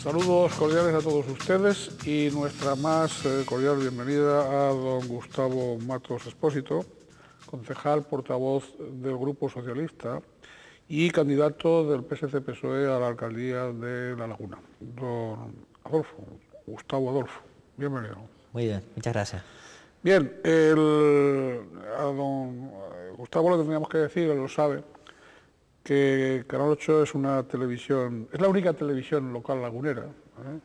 Saludos cordiales a todos ustedes y nuestra más eh, cordial bienvenida a don Gustavo Matos Espósito, concejal portavoz del Grupo Socialista y candidato del PSC-PSOE a la alcaldía de La Laguna. Don Adolfo, Gustavo Adolfo, bienvenido. Muy bien, muchas gracias. Bien, a don Gustavo le tendríamos que decir, él lo sabe, que Canal 8 es una televisión, es la única televisión local lagunera ¿eh?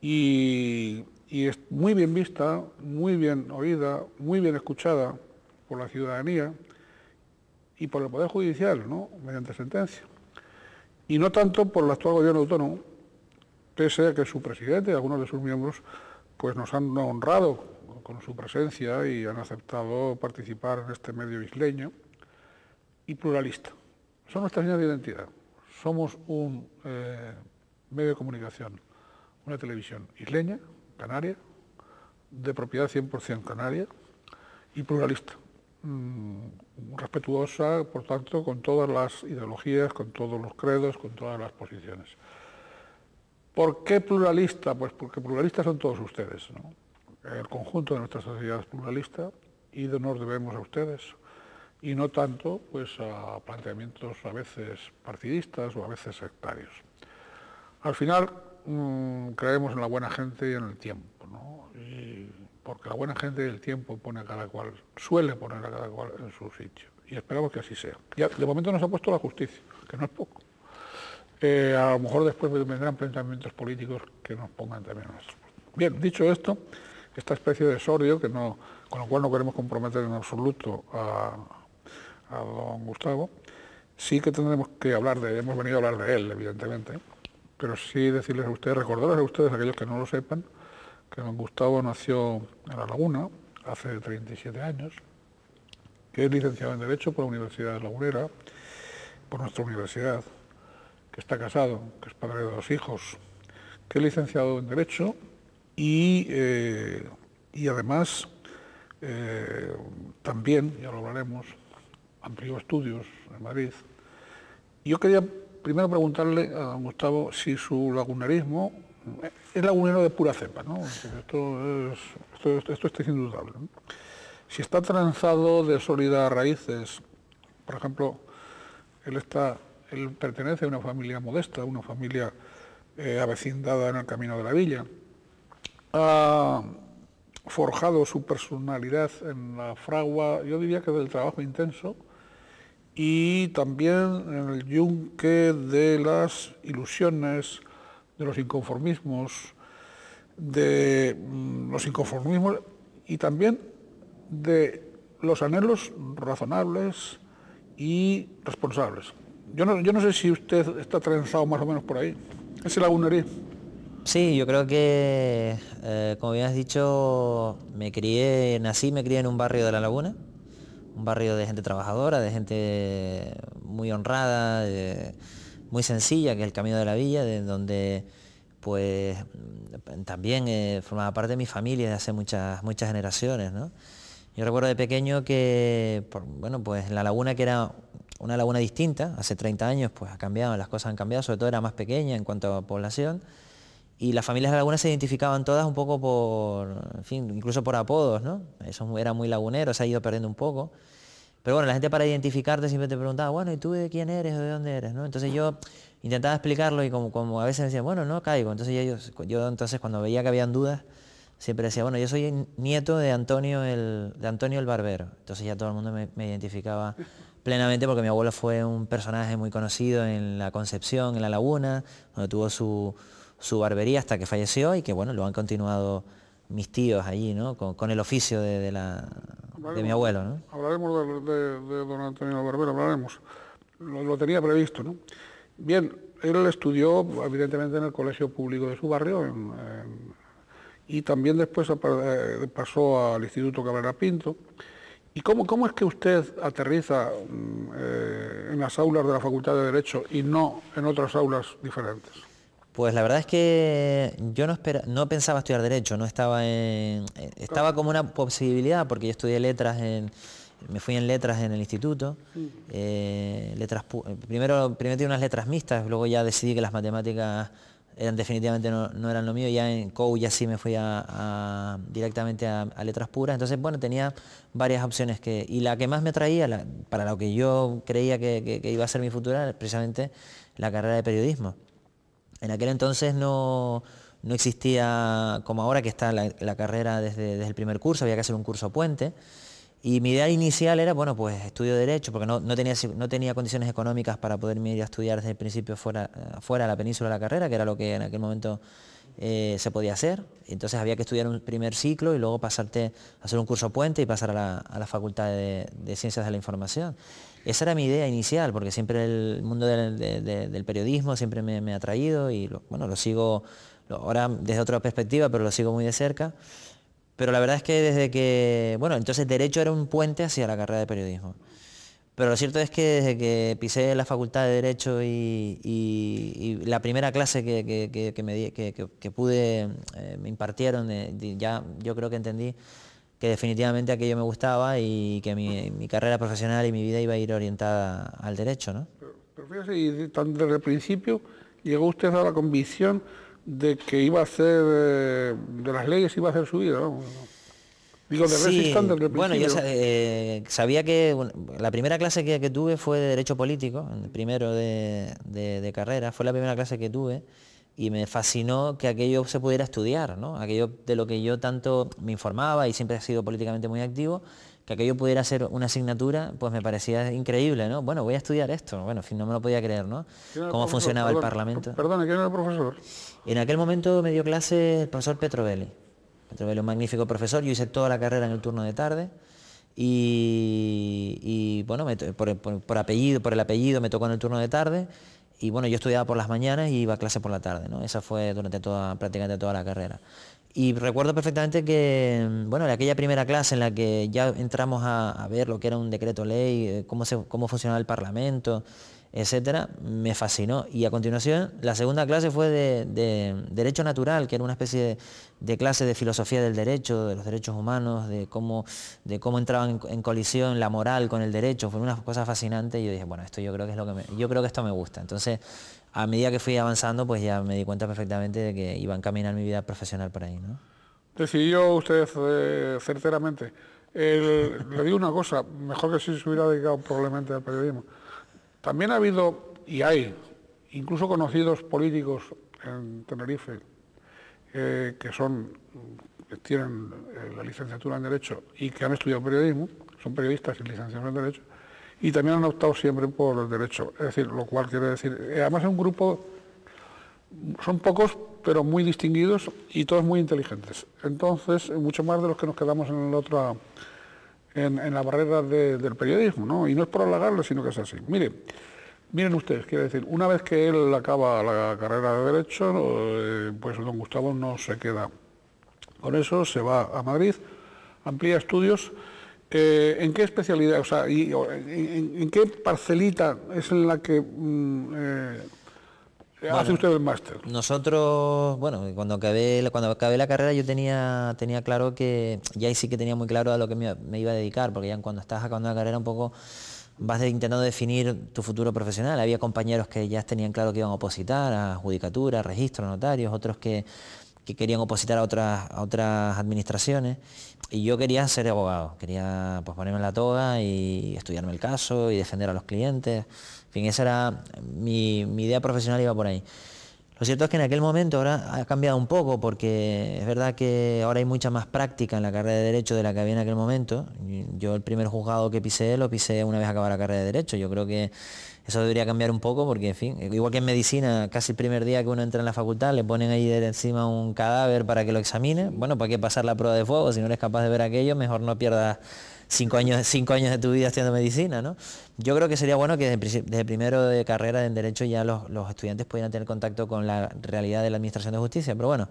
y, es muy bien vista, muy bien oída, muy bien escuchada por la ciudadanía y por el Poder Judicial, ¿no? mediante sentencia. Y no tanto por el actual gobierno autónomo, pese a que su presidente y algunos de sus miembros pues nos han honrado con su presencia y han aceptado participar en este medio isleño y pluralista son nuestra línea de identidad. Somos un eh, medio de comunicación, una televisión isleña, canaria, de propiedad 100% canaria y pluralista, mm, respetuosa, por tanto, con todas las ideologías, con todos los credos, con todas las posiciones. ¿Por qué pluralista? Pues porque pluralistas son todos ustedes, El conjunto de nuestra sociedad es pluralista y nos debemos a ustedes y no tanto pues, a planteamientos a veces partidistas o a veces sectarios. Al final mm, creemos en la buena gente y en el tiempo, ¿no? porque la buena gente y el tiempo pone a cada cual, suele poner a cada cual en su sitio y esperamos que así sea. Ya, de momento nos ha puesto la justicia, que no es poco. Eh, a lo mejor después vendrán planteamientos políticos que nos pongan también a nosotros. Bien, dicho esto, esta especie de sordio, que no, con lo cual no queremos comprometer en absoluto a, a don Gustavo, sí que tendremos que hablar de, hemos venido a hablar de él, evidentemente, pero sí decirles a ustedes, recordarles a ustedes, aquellos que no lo sepan, que don Gustavo nació en La Laguna hace 37 años, que es licenciado en Derecho por la Universidad de Lagunera, por nuestra universidad, que está casado, que es padre de dos hijos, que es licenciado en Derecho y, eh, y además eh, también, ya lo hablaremos, amplió estudios en Madrid. Yo quería primero preguntarle a don Gustavo si su lagunarismo es lagunero de pura cepa, ¿no? Esto, es, esto, es indudable. Si está tranzado de sólidas raíces, por ejemplo, él, está, él pertenece a una familia modesta, una familia eh, en el camino de la villa, ha forjado su personalidad en la fragua, yo diría que del trabajo intenso, y también en el yunque de las ilusiones, de los inconformismos, de mm, los inconformismos y también de los anhelos razonables y responsables. Yo no, yo no sé si usted está trenzado más o menos por ahí. ese el Sí, yo creo que, eh, como bien has dicho, me crié, nací, me crié en un barrio de La Laguna, barrio de gente trabajadora, de gente muy honrada, muy sencilla, que es el Camino de la Villa, de donde pues también eh, formaba parte de mi familia de hace muchas, muchas generaciones. Yo recuerdo de pequeño que, bueno, pues la laguna que era una laguna distinta, hace 30 años pues ha cambiado, las cosas han cambiado, sobre todo era más pequeña en cuanto a población, y las familias de Laguna se identificaban todas un poco por, en fin, incluso por apodos, ¿no? Eso era muy lagunero, se ha ido perdiendo un poco. Pero bueno, la gente para identificarte siempre te preguntaba, bueno, ¿y tú de quién eres o de dónde eres? ¿no? Entonces yo intentaba explicarlo y como, a veces decía, bueno, no caigo. Entonces yo entonces cuando veía que habían dudas, siempre decía, bueno, yo soy nieto de Antonio el, de Antonio el Barbero. Entonces ya todo el mundo me, me, identificaba plenamente porque mi abuelo fue un personaje muy conocido en la Concepción, en la Laguna, donde tuvo su, su barbería hasta que falleció y que bueno, lo han continuado mis tíos allí, ¿no? Con, el oficio de, la, mi abuelo, ¿no? Hablaremos de, don Antonio Barbero, hablaremos. Lo, tenía previsto, ¿no? Bien, él estudió evidentemente en el colegio público de su barrio y también después eh, pasó al Instituto Cabrera Pinto. ¿Y cómo, es que usted aterriza mm, eh, en las aulas de la Facultad de Derecho y no en otras aulas diferentes? Pues la verdad es que yo no, no pensaba estudiar Derecho, no estaba eh, estaba como una posibilidad, porque yo estudié letras me fui en letras en el instituto. Mm. Eh, eh, primero, primero tenía unas letras mixtas, luego ya decidí que las matemáticas eran definitivamente no, eran lo mío. Ya en COU ya sí me fui directamente a, letras puras. Entonces, bueno, tenía varias opciones que. Y la que más me atraía, para lo que yo creía que, iba a ser mi futuro, era precisamente la carrera de periodismo. En aquel entonces no, existía como ahora que está la, carrera desde, el primer curso, había que hacer un curso puente. Y mi idea inicial era, bueno, pues estudio Derecho, porque no, no, tenía, condiciones económicas para poder ir a estudiar desde el principio fuera, fuera de la península de la carrera, que era lo que en aquel momento eh, se podía hacer. Entonces había que estudiar un primer ciclo y luego pasarte, a hacer un curso puente y pasar a la, Facultad de Ciencias de la Información. Esa era mi idea inicial, porque siempre el mundo del, periodismo siempre me, ha atraído y bueno, lo sigo ahora desde otra perspectiva, pero lo sigo muy de cerca. Pero la verdad es que desde que, bueno, entonces derecho era un puente hacia la carrera de periodismo. Pero lo cierto es que desde que pisé la facultad de Derecho y, la primera clase que, pude, eh, me impartieron, eh, ya yo creo que entendí que definitivamente aquello me gustaba y que mi, carrera profesional y mi vida iba a ir orientada al derecho. ¿no? Pero, fíjese, desde el principio llegó usted a la convicción de que iba a ser, eh, de las leyes iba a ser su vida. ¿no? sí, bueno, yo eh, sabía que la primera clase que, tuve fue de Derecho Político, primero de carrera, fue la primera clase que tuve y me fascinó que aquello se pudiera estudiar, ¿no? aquello de lo que yo tanto me informaba y siempre he sido políticamente muy activo, que aquello pudiera ser una asignatura, pues me parecía increíble, ¿no? Bueno, voy a estudiar esto, bueno, en fin, no me lo podía creer, ¿no? ¿Cómo funcionaba el Parlamento? Perdón, ¿quién era el profesor? En aquel momento me dio clase el profesor Petrovelli. Petrovelli, un magnífico profesor, yo hice toda la carrera en el turno de tarde. Y, bueno, por, apellido, por el apellido me tocó en el turno de tarde y bueno, yo estudiaba por las mañanas y iba a clase por la tarde, ¿no? Esa fue durante toda, prácticamente toda la carrera. Y recuerdo perfectamente que, bueno, en aquella primera clase en la que ya entramos a, ver lo que era un decreto ley, eh, cómo, cómo funcionaba el Parlamento, etcétera, me fascinó. Y a continuación, la segunda clase fue de, Derecho Natural, que era una especie de, clase de filosofía del derecho, de los derechos humanos, de cómo, de cómo entraban en, colisión la moral con el derecho. Fue una cosa fascinante y yo dije, bueno, esto yo creo que es lo que me, yo creo que esto me gusta. Entonces, a medida que fui avanzando, pues ya me di cuenta perfectamente de que iba a encaminar mi vida profesional por ahí, ¿no? Decidió usted eh, certeramente. le digo una cosa, mejor que si se hubiera dedicado probablemente al periodismo. También ha habido, y hay, incluso conocidos políticos en Tenerife, eh, que son, tienen eh, la licenciatura en Derecho y que han estudiado periodismo, son periodistas y licenciados en Derecho, y también han optado siempre por el Derecho, es decir, lo cual quiere decir, eh, además es un grupo, son pocos, pero muy distinguidos y todos muy inteligentes. Entonces, mucho más de los que nos quedamos en el otro en, la barrera del periodismo, ¿no? Y no es por halagarlo, sino que es así. Mire, miren ustedes, quiero decir, una vez que él acaba la carrera de Derecho, eh, pues don Gustavo no se queda con eso, se va a Madrid, amplía estudios. Eh, ¿En qué especialidad, o sea, en, qué parcelita es en la que mm, eh, eh, hace usted el máster. Nosotros, bueno, cuando acabé, cuando la carrera yo tenía, tenía claro que, ya ahí sí que tenía muy claro a lo que me, iba a dedicar, porque ya cuando estás acabando la carrera un poco vas intentando definir tu futuro profesional. Había compañeros que ya tenían claro que iban a opositar a judicatura, registro, notarios, otros que que querían opositar a otras, otras administraciones y yo quería ser abogado, quería pues, ponerme en la toga y estudiarme el caso y defender a los clientes. En fin, esa era mi, mi idea profesional, iba por ahí. Lo cierto es que en aquel momento ahora ha cambiado un poco porque es verdad que ahora hay mucha más práctica en la carrera de Derecho de la que había en aquel momento. Yo el primer juzgado que pisé lo pisé una vez acabada la carrera de Derecho. Yo creo que eso debería cambiar un poco porque, en fin, igual que en medicina, casi el primer día que uno entra en la facultad le ponen ahí encima un cadáver para que lo examine. Bueno, ¿para qué pasar la prueba de fuego? Si no eres capaz de ver aquello, mejor no pierdas cinco años, cinco años de tu vida haciendo medicina, ¿no? Yo creo que sería bueno que desde, primero de carrera en Derecho ya los, estudiantes pudieran tener contacto con la realidad de la Administración de Justicia, pero bueno,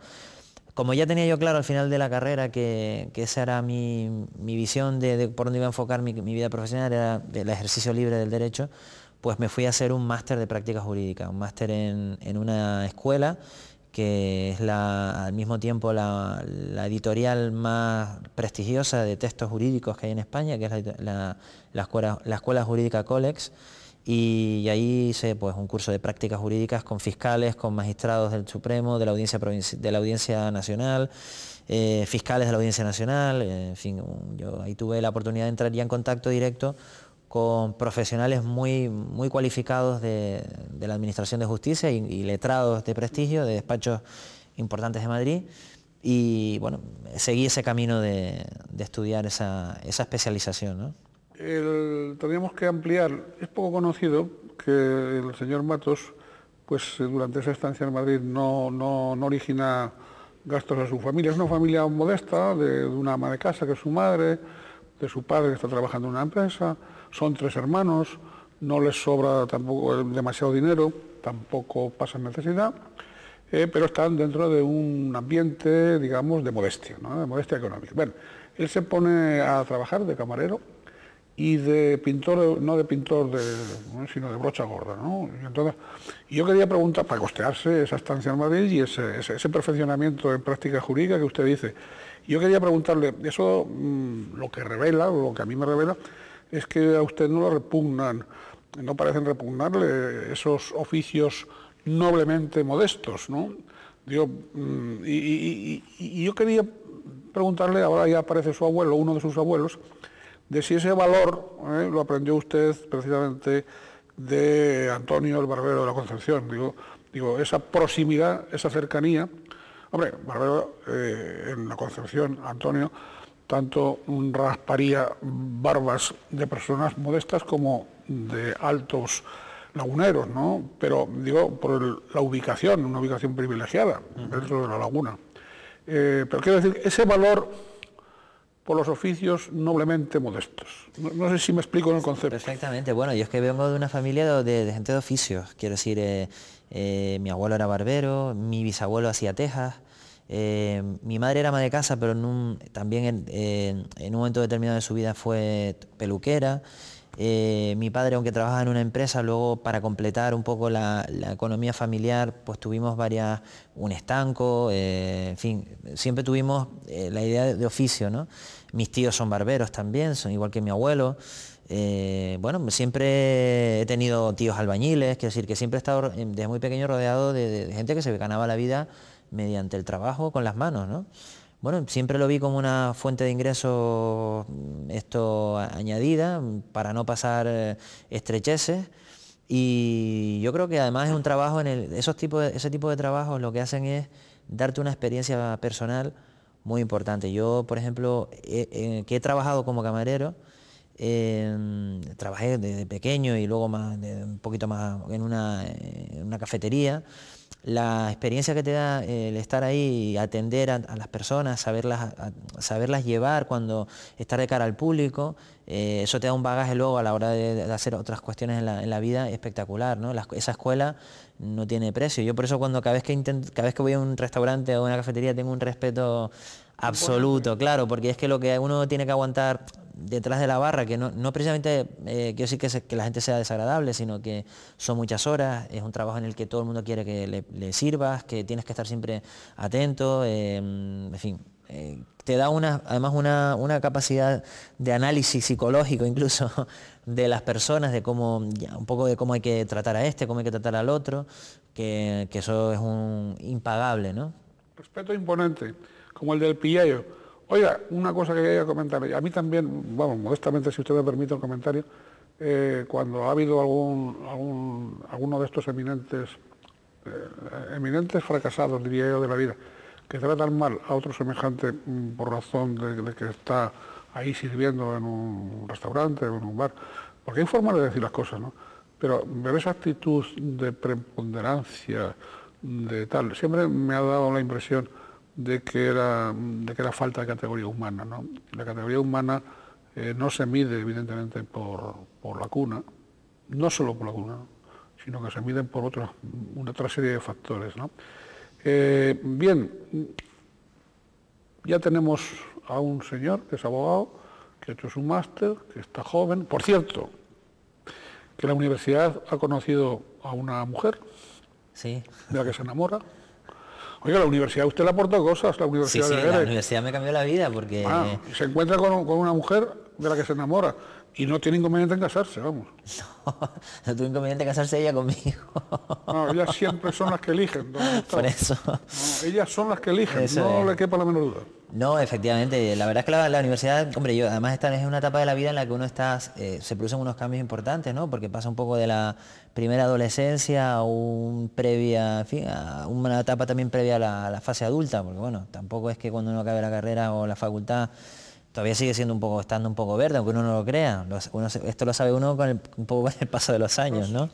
como ya tenía yo claro al final de la carrera que, esa era mi, visión de, por dónde iba a enfocar mi vida profesional, era el ejercicio libre del derecho, pues me fui a hacer un máster de práctica jurídica, un máster en, una escuela que es al mismo tiempo la, editorial más prestigiosa de textos jurídicos que hay en España, que es la, escuela, Jurídica Colex, y, ahí hice pues, un curso de prácticas jurídicas con fiscales, con magistrados del Supremo, de la Audiencia, de la audiencia Nacional, eh, fiscales de la Audiencia Nacional, en fin, yo ahí tuve la oportunidad de entrar ya en contacto directo con profesionales muy, muy cualificados de, la Administración de Justicia y, letrados de prestigio, de despachos importantes de Madrid. Y bueno, seguí ese camino de, estudiar esa, especialización. ¿no? teníamos que ampliar, es poco conocido que el señor Matos, pues durante esa estancia en Madrid no, origina gastos a su familia. Es una familia modesta, de una ama de casa que es su madre, de su padre que está trabajando en una empresa, son tres hermanos, no les sobra tampoco eh, demasiado dinero, tampoco pasan necesidad, eh, pero están dentro de un ambiente, digamos, de modestia, ¿no? de modestia económica. Bueno, él se pone a trabajar de camarero y de pintor, no de pintor, de, sino de brocha gorda. ¿no? Y entonces, yo quería preguntar, para costearse esa estancia en Madrid y ese, ese perfeccionamiento en práctica jurídica que usted dice, yo quería preguntarle, eso mm, lo que revela, lo que a mí me revela, es que a usted no lo repugnan, no parecen repugnarle esos oficios noblemente modestos, ¿no? Mm, y, yo quería preguntarle, ahora ya aparece su abuelo, uno de sus abuelos, de si ese valor ¿eh? lo aprendió usted precisamente de Antonio el Barbero de la Concepción. Digo, digo, esa proximidad, esa cercanía Hombre, Barbero, eh, en la Concepción, Antonio, tanto rasparía barbas de personas modestas como de altos laguneros, ¿no? Pero digo, por la ubicación, una ubicación privilegiada dentro de la laguna. Eh, pero quiero decir, ese valor por los oficios noblemente modestos. No, sé si me explico en el concepto. Exactamente. bueno, yo es que vengo de una familia de, gente de oficios, quiero decir, eh, eh, mi abuelo era barbero, mi bisabuelo hacía tejas, eh, mi madre era ama de casa, pero también en, un momento determinado de su vida fue peluquera. Eh, mi padre, aunque trabajaba en una empresa, luego para completar un poco la, economía familiar, pues tuvimos varias, un estanco, en fin, siempre tuvimos la idea de, oficio, Mis tíos son barberos también, son igual que mi abuelo. Eh, bueno, siempre he tenido tíos albañiles, quiero decir que siempre he estado em, desde muy pequeño rodeado de, gente que se ganaba la vida mediante el trabajo con las manos, ¿no? Bueno, siempre lo vi como una fuente de ingreso mm, esto añadida mm, para no pasar eh, estrecheces y yo creo que además es un trabajo en el, esos ese tipo de trabajos lo que hacen es darte una experiencia personal muy importante. Yo, por ejemplo, eh, que he trabajado como camarero, Em, trabajé desde pequeño y luego más, un poquito más eh, en una, cafetería. La experiencia que te da eh, el estar ahí, y atender a, las personas, saberlas, saberlas llevar cuando estar de cara al público, eh, eso te da un bagaje luego a la hora de, hacer otras cuestiones en la, vida espectacular. esa escuela no tiene precio. Yo por eso cuando cada vez que, cada vez que voy a un restaurante o a una cafetería tengo un respeto Absoluto, pues claro, porque es que lo que uno tiene que aguantar detrás de la barra, que no, precisamente eh, quiero decir que, la gente sea desagradable, sino que son muchas horas, es un trabajo en el que todo el mundo quiere que le, sirvas, que tienes que estar siempre atento, em, en fin, eh, te da una, además una, capacidad de análisis psicológico incluso de las personas, de cómo, un poco de cómo hay que tratar a este, cómo hay que tratar al otro, que, que eso es un impagable, ¿no? Respeto imponente como el del pillayo. Oiga, una cosa que quería comentar, a mí también, vamos, modestamente, si usted me permite un comentario, eh, cuando ha habido algún, algún, alguno de estos eminentes, eh, eminentes fracasados, diría yo, de la vida, que tratan mal a otro semejante mm, por razón de, que está ahí sirviendo en un restaurante o en un bar, porque hay formas de decir las cosas, ¿no? Pero ver esa actitud de preponderancia, de tal, siempre me ha dado la impresión de que era, de que era falta de categoría humana. ¿no? La categoría humana eh, no se mide, evidentemente, por, la cuna, no solo por la cuna, sino que se mide por otra, una otra serie de factores. Eh, bien, ya tenemos a un señor que es abogado, que ha hecho su máster, que está joven. Por cierto, que la universidad ha conocido a una mujer sí. de la que se enamora. Oiga, la universidad usted le aportó cosas, la universidad sí, sí, la universidad me cambió la vida porque... Ah, se encuentra con, una mujer de la que se enamora y no tiene inconveniente en casarse, vamos. No, no tuvo inconveniente en casarse ella conmigo. No, ellas siempre son las que eligen. Por eso. ellas son las que eligen, no le quepa la menor duda. No, efectivamente, la verdad es que la, universidad, hombre, yo además esta es una etapa de la vida en la que uno está, eh, se producen unos cambios importantes, ¿no? Porque pasa un poco de la primera adolescencia, un previa, una etapa también previa a la, fase adulta, porque bueno, tampoco es que cuando uno acabe la carrera o la facultad todavía sigue siendo un poco, estando un poco verde, aunque uno no lo crea. esto lo sabe uno con el, un poco con el paso de los años, ¿no?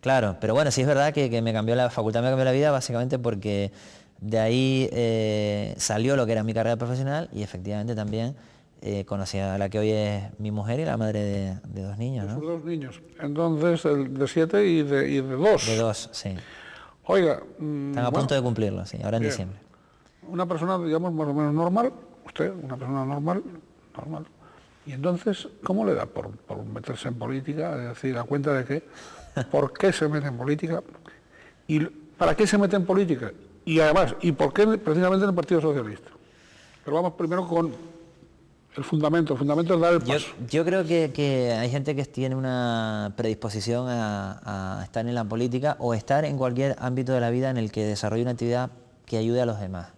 Claro, pero bueno, sí es verdad que, me cambió la facultad, me cambió la vida básicamente porque de ahí eh, salió lo que era mi carrera profesional y efectivamente también eh, conocí a la que hoy es mi mujer y la madre de, dos niños. dos niños. Entonces, el de siete y de, dos. De dos, sí. Oiga. Mm, Están a punto de cumplirlo, sí, ahora en diciembre. Una persona, digamos, más o menos normal, usted, una persona normal, normal. Y entonces, ¿cómo le da por, meterse en política? Es decir, a cuenta de qué, ¿por qué se mete en política? ¿Y para qué se mete en política? Y además, ¿y por qué precisamente en el Partido Socialista? Pero vamos primero con el fundamento, el fundamento es dar el paso. Yo, creo que, hay gente que tiene una predisposición a, estar en la política o estar en cualquier ámbito de la vida en el que desarrolle una actividad que ayude a los demás.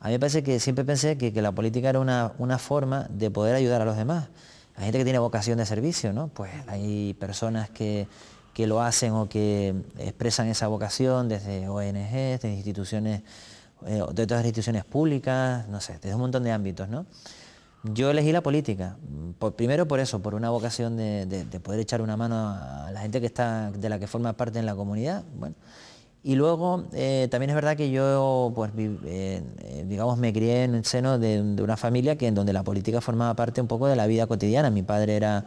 A mí me parece que siempre pensé que, la política era una, forma de poder ayudar a los demás. Hay gente que tiene vocación de servicio, ¿no? Pues hay personas que, lo hacen o que expresan esa vocación desde ONGs, desde instituciones, eh, de todas las instituciones públicas, no sé, desde un montón de ámbitos, ¿no? Yo elegí la política, primero por eso, por una vocación de, poder echar una mano a la gente que de la que forma parte en la comunidad. Y luego, eh, también es verdad que yo, pues, eh, eh, digamos, me crié en el seno de, una familia que, en donde la política formaba parte un poco de la vida cotidiana. Mi padre era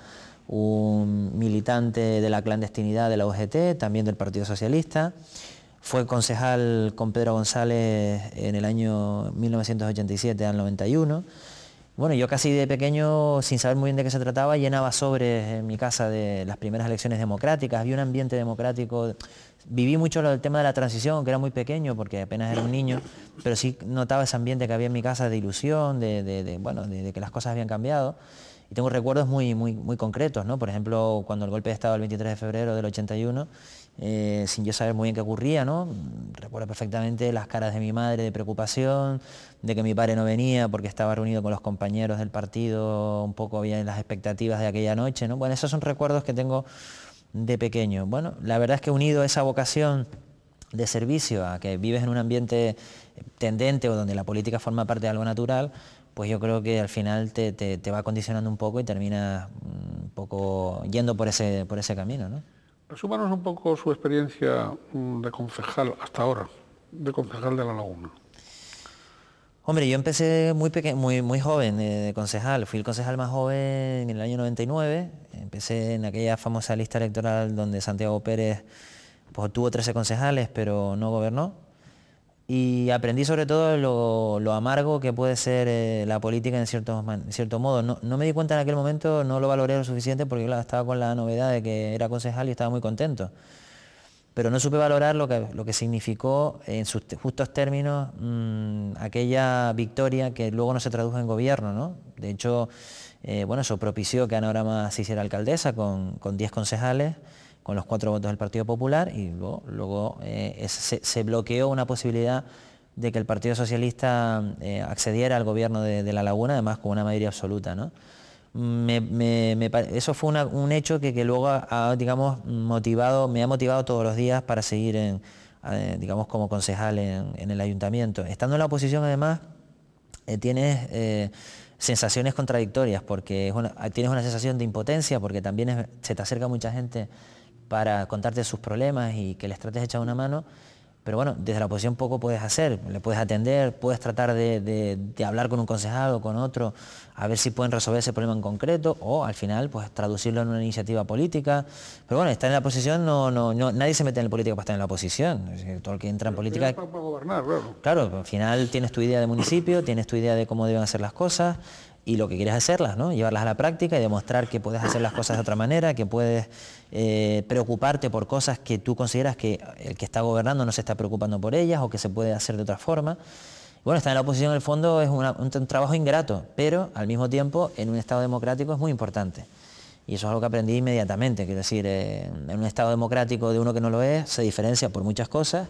un militante de la clandestinidad de la UGT, también del Partido Socialista. Fue concejal con Pedro González en el año 1987 al 91 bueno, yo casi de pequeño, sin saber muy bien de qué se trataba, llenaba sobres en mi casa de las primeras elecciones democráticas, vi un ambiente democrático, viví mucho el tema de la transición, que era muy pequeño porque apenas era un niño, pero sí notaba ese ambiente que había en mi casa de ilusión, de, bueno, que las cosas habían cambiado. Y tengo recuerdos muy, muy concretos, ¿no? Por ejemplo, cuando el golpe de Estado el 23 de febrero del 81, eh, sin yo saber muy bien qué ocurría, ¿no? Recuerdo perfectamente las caras de mi madre de preocupación, de que mi padre no venía porque estaba reunido con los compañeros del partido, un poco había las expectativas de aquella noche, ¿no? Bueno, esos son recuerdos que tengo de pequeño. Bueno, la verdad es que unido esa vocación de servicio a que vives en un ambiente tendente o donde la política forma parte de algo natural, pues yo creo que al final te, te, va condicionando un poco y terminas mm, un poco yendo por ese, por ese camino, ¿no? Resúmanos un poco su experiencia mm, de concejal hasta ahora, de concejal de La Laguna. Hombre, yo empecé muy, muy, muy joven eh, de concejal, fui el concejal más joven en el año 99, empecé en aquella famosa lista electoral donde Santiago Pérez pues, tuvo 13 concejales pero no gobernó, y aprendí sobre todo lo, amargo que puede ser eh, la política en cierto, modo. No, me di cuenta en aquel momento, no lo valoré lo suficiente porque yo estaba con la novedad de que era concejal y estaba muy contento. Pero no supe valorar lo que, significó en sus justos términos mm, aquella victoria que luego no se tradujo en gobierno. ¿no? De hecho, eh, bueno, eso propició que Ana Orama se hiciera alcaldesa con 10 concejales con los cuatro votos del Partido Popular y luego, eh, se, bloqueó una posibilidad de que el Partido Socialista eh, accediera al gobierno de, La Laguna, además con una mayoría absoluta. ¿no? eso fue un hecho que, luego digamos, motivado, me ha motivado todos los días para seguir en, digamos, como concejal en, el ayuntamiento. Estando en la oposición, además, eh, tienes sensaciones contradictorias, porque tienes una sensación de impotencia, porque también se te acerca mucha gente para contarte sus problemas y que les trates de echar una mano. Pero bueno, desde la oposición poco puedes hacer, le puedes atender, puedes tratar de, hablar con un concejal o con otro, a ver si pueden resolver ese problema en concreto o al final pues traducirlo en una iniciativa política. Pero bueno, estar en la oposición no, no, nadie se mete en la política para estar en la oposición. todo el que entra en política. gobernar, claro. claro, al final tienes tu idea de municipio, tienes tu idea de cómo deben hacer las cosas y lo que quieres hacerlas, llevarlas a la práctica y demostrar que puedes hacer las cosas de otra manera, que puedes eh, preocuparte por cosas que tú consideras que el que está gobernando no se está preocupando por ellas o que se puede hacer de otra forma. Bueno, estar en la oposición en el fondo es un, trabajo ingrato, pero al mismo tiempo en un Estado democrático es muy importante. Y eso es algo que aprendí inmediatamente, quiero decir, eh, en un Estado democrático de uno que no lo es, se diferencia por muchas cosas,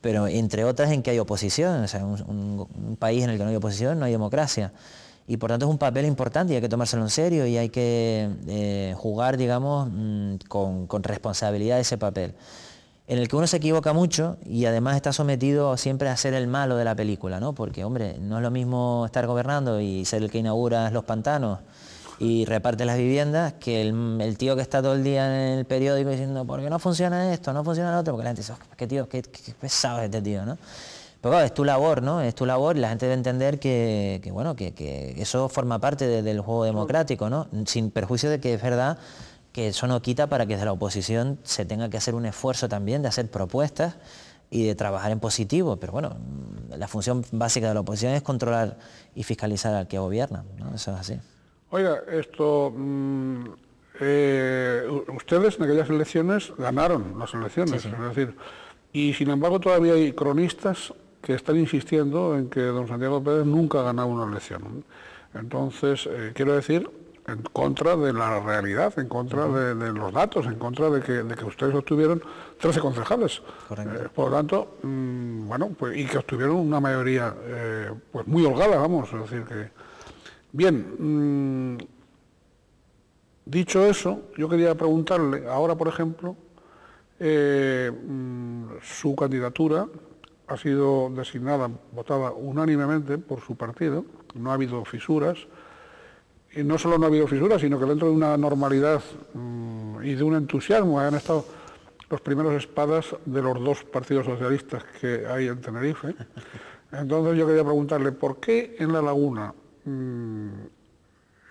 pero entre otras en que hay oposición, o sea, un país en el que no hay oposición no hay democracia y por tanto es un papel importante y hay que tomárselo en serio y hay que eh, jugar, digamos, mm, con, responsabilidad ese papel. En el que uno se equivoca mucho y además está sometido siempre a ser el malo de la película, ¿no? Porque, hombre, no es lo mismo estar gobernando y ser el que inaugura los pantanos y reparte las viviendas que el, tío que está todo el día en el periódico diciendo, ¿por qué no funciona esto? No funciona lo otro, porque la gente dice, oh, qué tío, qué, qué pesado es este tío, ¿no? Pero es tu labor, ¿no? Es tu labor y la gente debe entender que, bueno, que, eso forma parte del juego democrático, ¿no? Sin perjuicio de que es verdad que eso no quita para que desde la oposición se tenga que hacer un esfuerzo también de hacer propuestas y de trabajar en positivo, pero bueno, la función básica de la oposición es controlar y fiscalizar al que gobierna, ¿no? eso es así. Oiga, esto, mm, eh, ustedes en aquellas elecciones ganaron las elecciones, es decir, y sin embargo todavía hay cronistas que están insistiendo en que don Santiago Pérez nunca ha ganado una elección. Entonces, eh, quiero decir, en contra de la realidad, en contra de, los datos, en contra de que, ustedes obtuvieron 13 concejales. Eh, por lo tanto, mm, bueno, pues, y que obtuvieron una mayoría eh, pues muy holgada, vamos, es decir que... Bien, mm, dicho eso, yo quería preguntarle, ahora por ejemplo, mm, su candidatura ha sido designada, votada unánimemente por su partido, no ha habido fisuras, y no solo no ha habido fisuras, sino que dentro de una normalidad mm, y de un entusiasmo han estado los primeros espadas de los dos partidos socialistas que hay en Tenerife. Entonces yo quería preguntarle, ¿por qué en La Laguna mm,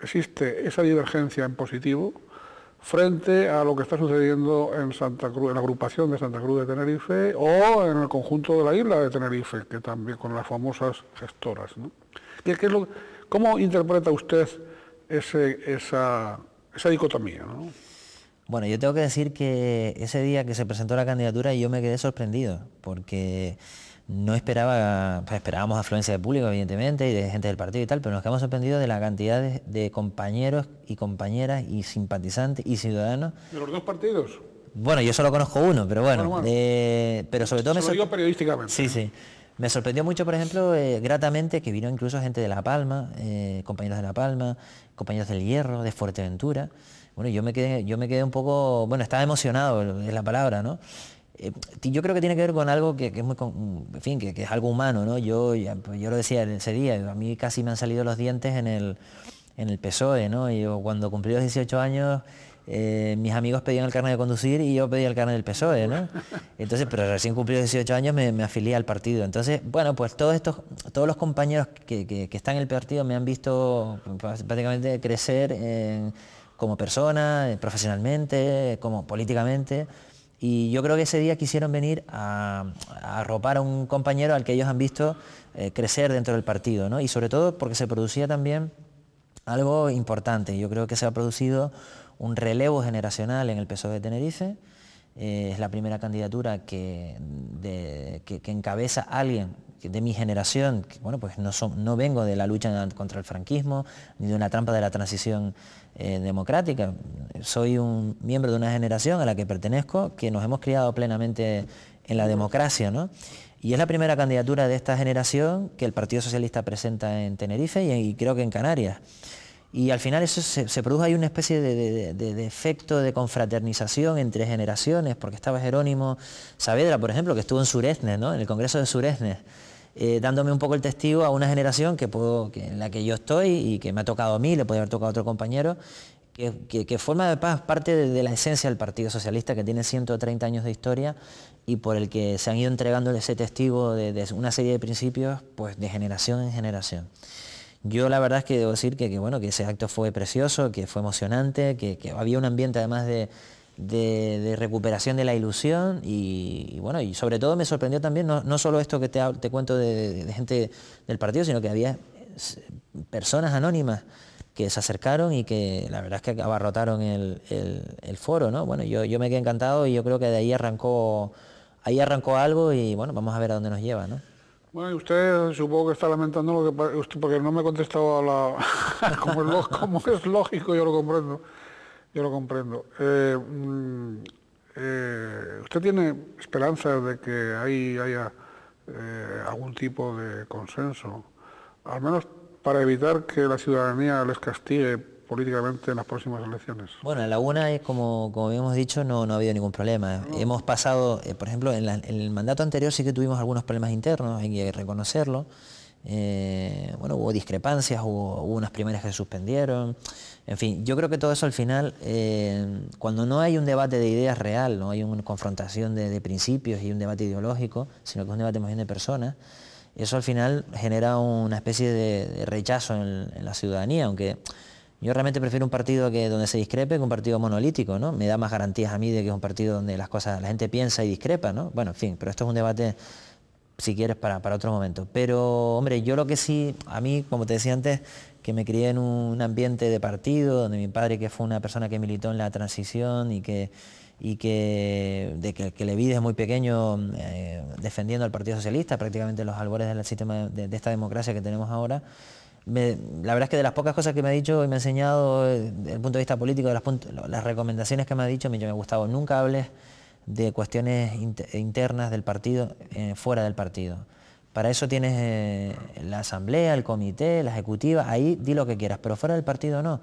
existe esa divergencia en positivo frente a lo que está sucediendo en Santa Cruz, en la agrupación de Santa Cruz de Tenerife o en el conjunto de la isla de Tenerife, que también con las famosas gestoras. ¿Qué, ¿Cómo interpreta usted ese, esa, esa, dicotomía? Bueno, yo tengo que decir que ese día que se presentó la candidatura yo me quedé sorprendido, porque no esperaba, esperábamos afluencia de público, evidentemente, y de gente del partido y tal, pero nos quedamos sorprendidos de la cantidad de, compañeros y compañeras y simpatizantes y ciudadanos. ¿De los dos partidos? Bueno, yo solo conozco uno, pero bueno. pero sobre todo me lo digo periodísticamente. Sí, sí. Me sorprendió mucho, por ejemplo, eh, gratamente que vino incluso gente de La Palma, eh, compañeros de La Palma, compañeros del Hierro, de Fuerteventura. Bueno, yo me quedé, yo me quedé un poco, bueno, estaba emocionado, es la palabra, ¿no? Eh, yo creo que tiene que ver con algo que, es fin, que, es algo humano, ¿no? Yo, pues, yo lo decía ese día, a mí casi me han salido los dientes en el, PSOE, ¿no? Y yo cuando cumplí los 18 años, eh, mis amigos pedían el carnet de conducir y yo pedía el carnet del PSOE, Entonces, pero recién cumplí los 18 años me, me afilié al partido. Entonces, bueno, pues todos estos, todos los compañeros que, están en el partido me han visto pues, prácticamente crecer como persona, eh, profesionalmente, como políticamente. Y yo creo que ese día quisieron venir a, arropar a un compañero al que ellos han visto eh, crecer dentro del partido, Y sobre todo porque se producía también algo importante. Yo creo que se ha producido un relevo generacional en el PSOE de Tenerife, eh, es la primera candidatura que, encabeza alguien de mi generación, bueno, pues no, vengo de la lucha contra el franquismo, ni de una trampa de la transición eh, democrática. Soy un miembro de una generación a la que pertenezco, que nos hemos criado plenamente en la democracia, Y es la primera candidatura de esta generación que el Partido Socialista presenta en Tenerife y creo que en Canarias. Y al final eso se, produjo produce ahí una especie de, de, efecto de confraternización entre generaciones, porque estaba Jerónimo Saavedra, por ejemplo, que estuvo en Suresnes, en el Congreso de Suresnes, eh, dándome un poco el testigo a una generación que en la que yo estoy y que me ha tocado a mí, le puede haber tocado a otro compañero, que, forma parte de, la esencia del Partido Socialista, que tiene 130 años de historia y por el que se han ido entregando ese testigo de, una serie de principios pues, de generación en generación. Yo la verdad es que debo decir que, bueno, que ese acto fue precioso, que fue emocionante, que, había un ambiente además de, recuperación de la ilusión y, bueno, y sobre todo me sorprendió también no, solo esto que te, cuento de, gente del partido, sino que había eh, personas anónimas que se acercaron y que la verdad es que abarrotaron el, foro, ¿no? Bueno, yo, yo me quedé encantado y yo creo que de ahí arrancó, ahí arrancó algo y bueno, vamos a ver a dónde nos lleva, ¿no? Bueno, y usted eh, supongo que está lamentando lo que porque no me ha contestado la como, es, lógico, yo lo comprendo. Yo lo comprendo. Eh, mm, eh, ¿Usted tiene esperanza de que ahí haya algún tipo de consenso? Al menos para evitar que la ciudadanía les castigue políticamente en las próximas elecciones. Bueno, en Laguna es como, como habíamos dicho, no, no ha habido ningún problema. Hemos pasado, eh, por ejemplo, en, el mandato anterior sí que tuvimos algunos problemas internos, hay que reconocerlo. Eh, bueno, hubo discrepancias, hubo, unas primeras que se suspendieron. En fin, yo creo que todo eso al final, eh, cuando no hay un debate de ideas real, no hay una confrontación de, principios y un debate ideológico, sino que es un debate más bien de personas, eso al final genera una especie de, rechazo en la ciudadanía, aunque yo realmente prefiero un partido que donde se discrepe que un partido monolítico, ¿no? Me da más garantías a mí de que es un partido donde las cosas, la gente piensa y discrepa, ¿no? Bueno, en fin, pero esto es un debate, si quieres, para, otro momento. Pero, hombre, yo lo que sí, a mí, como te decía antes, que me crié en un ambiente de partido, donde mi padre, que fue una persona que militó en la transición y que y que, que, le vi desde muy pequeño eh, defendiendo al Partido Socialista, prácticamente los albores del sistema de esta democracia que tenemos ahora, la verdad es que de las pocas cosas que me ha dicho y me ha enseñado eh, desde el punto de vista político, de las, recomendaciones que me ha dicho, me, yo me ha gustado, nunca hables de cuestiones internas del partido, eh, fuera del partido. Para eso tienes eh, la asamblea, el comité, la ejecutiva, ahí di lo que quieras, pero fuera del partido no.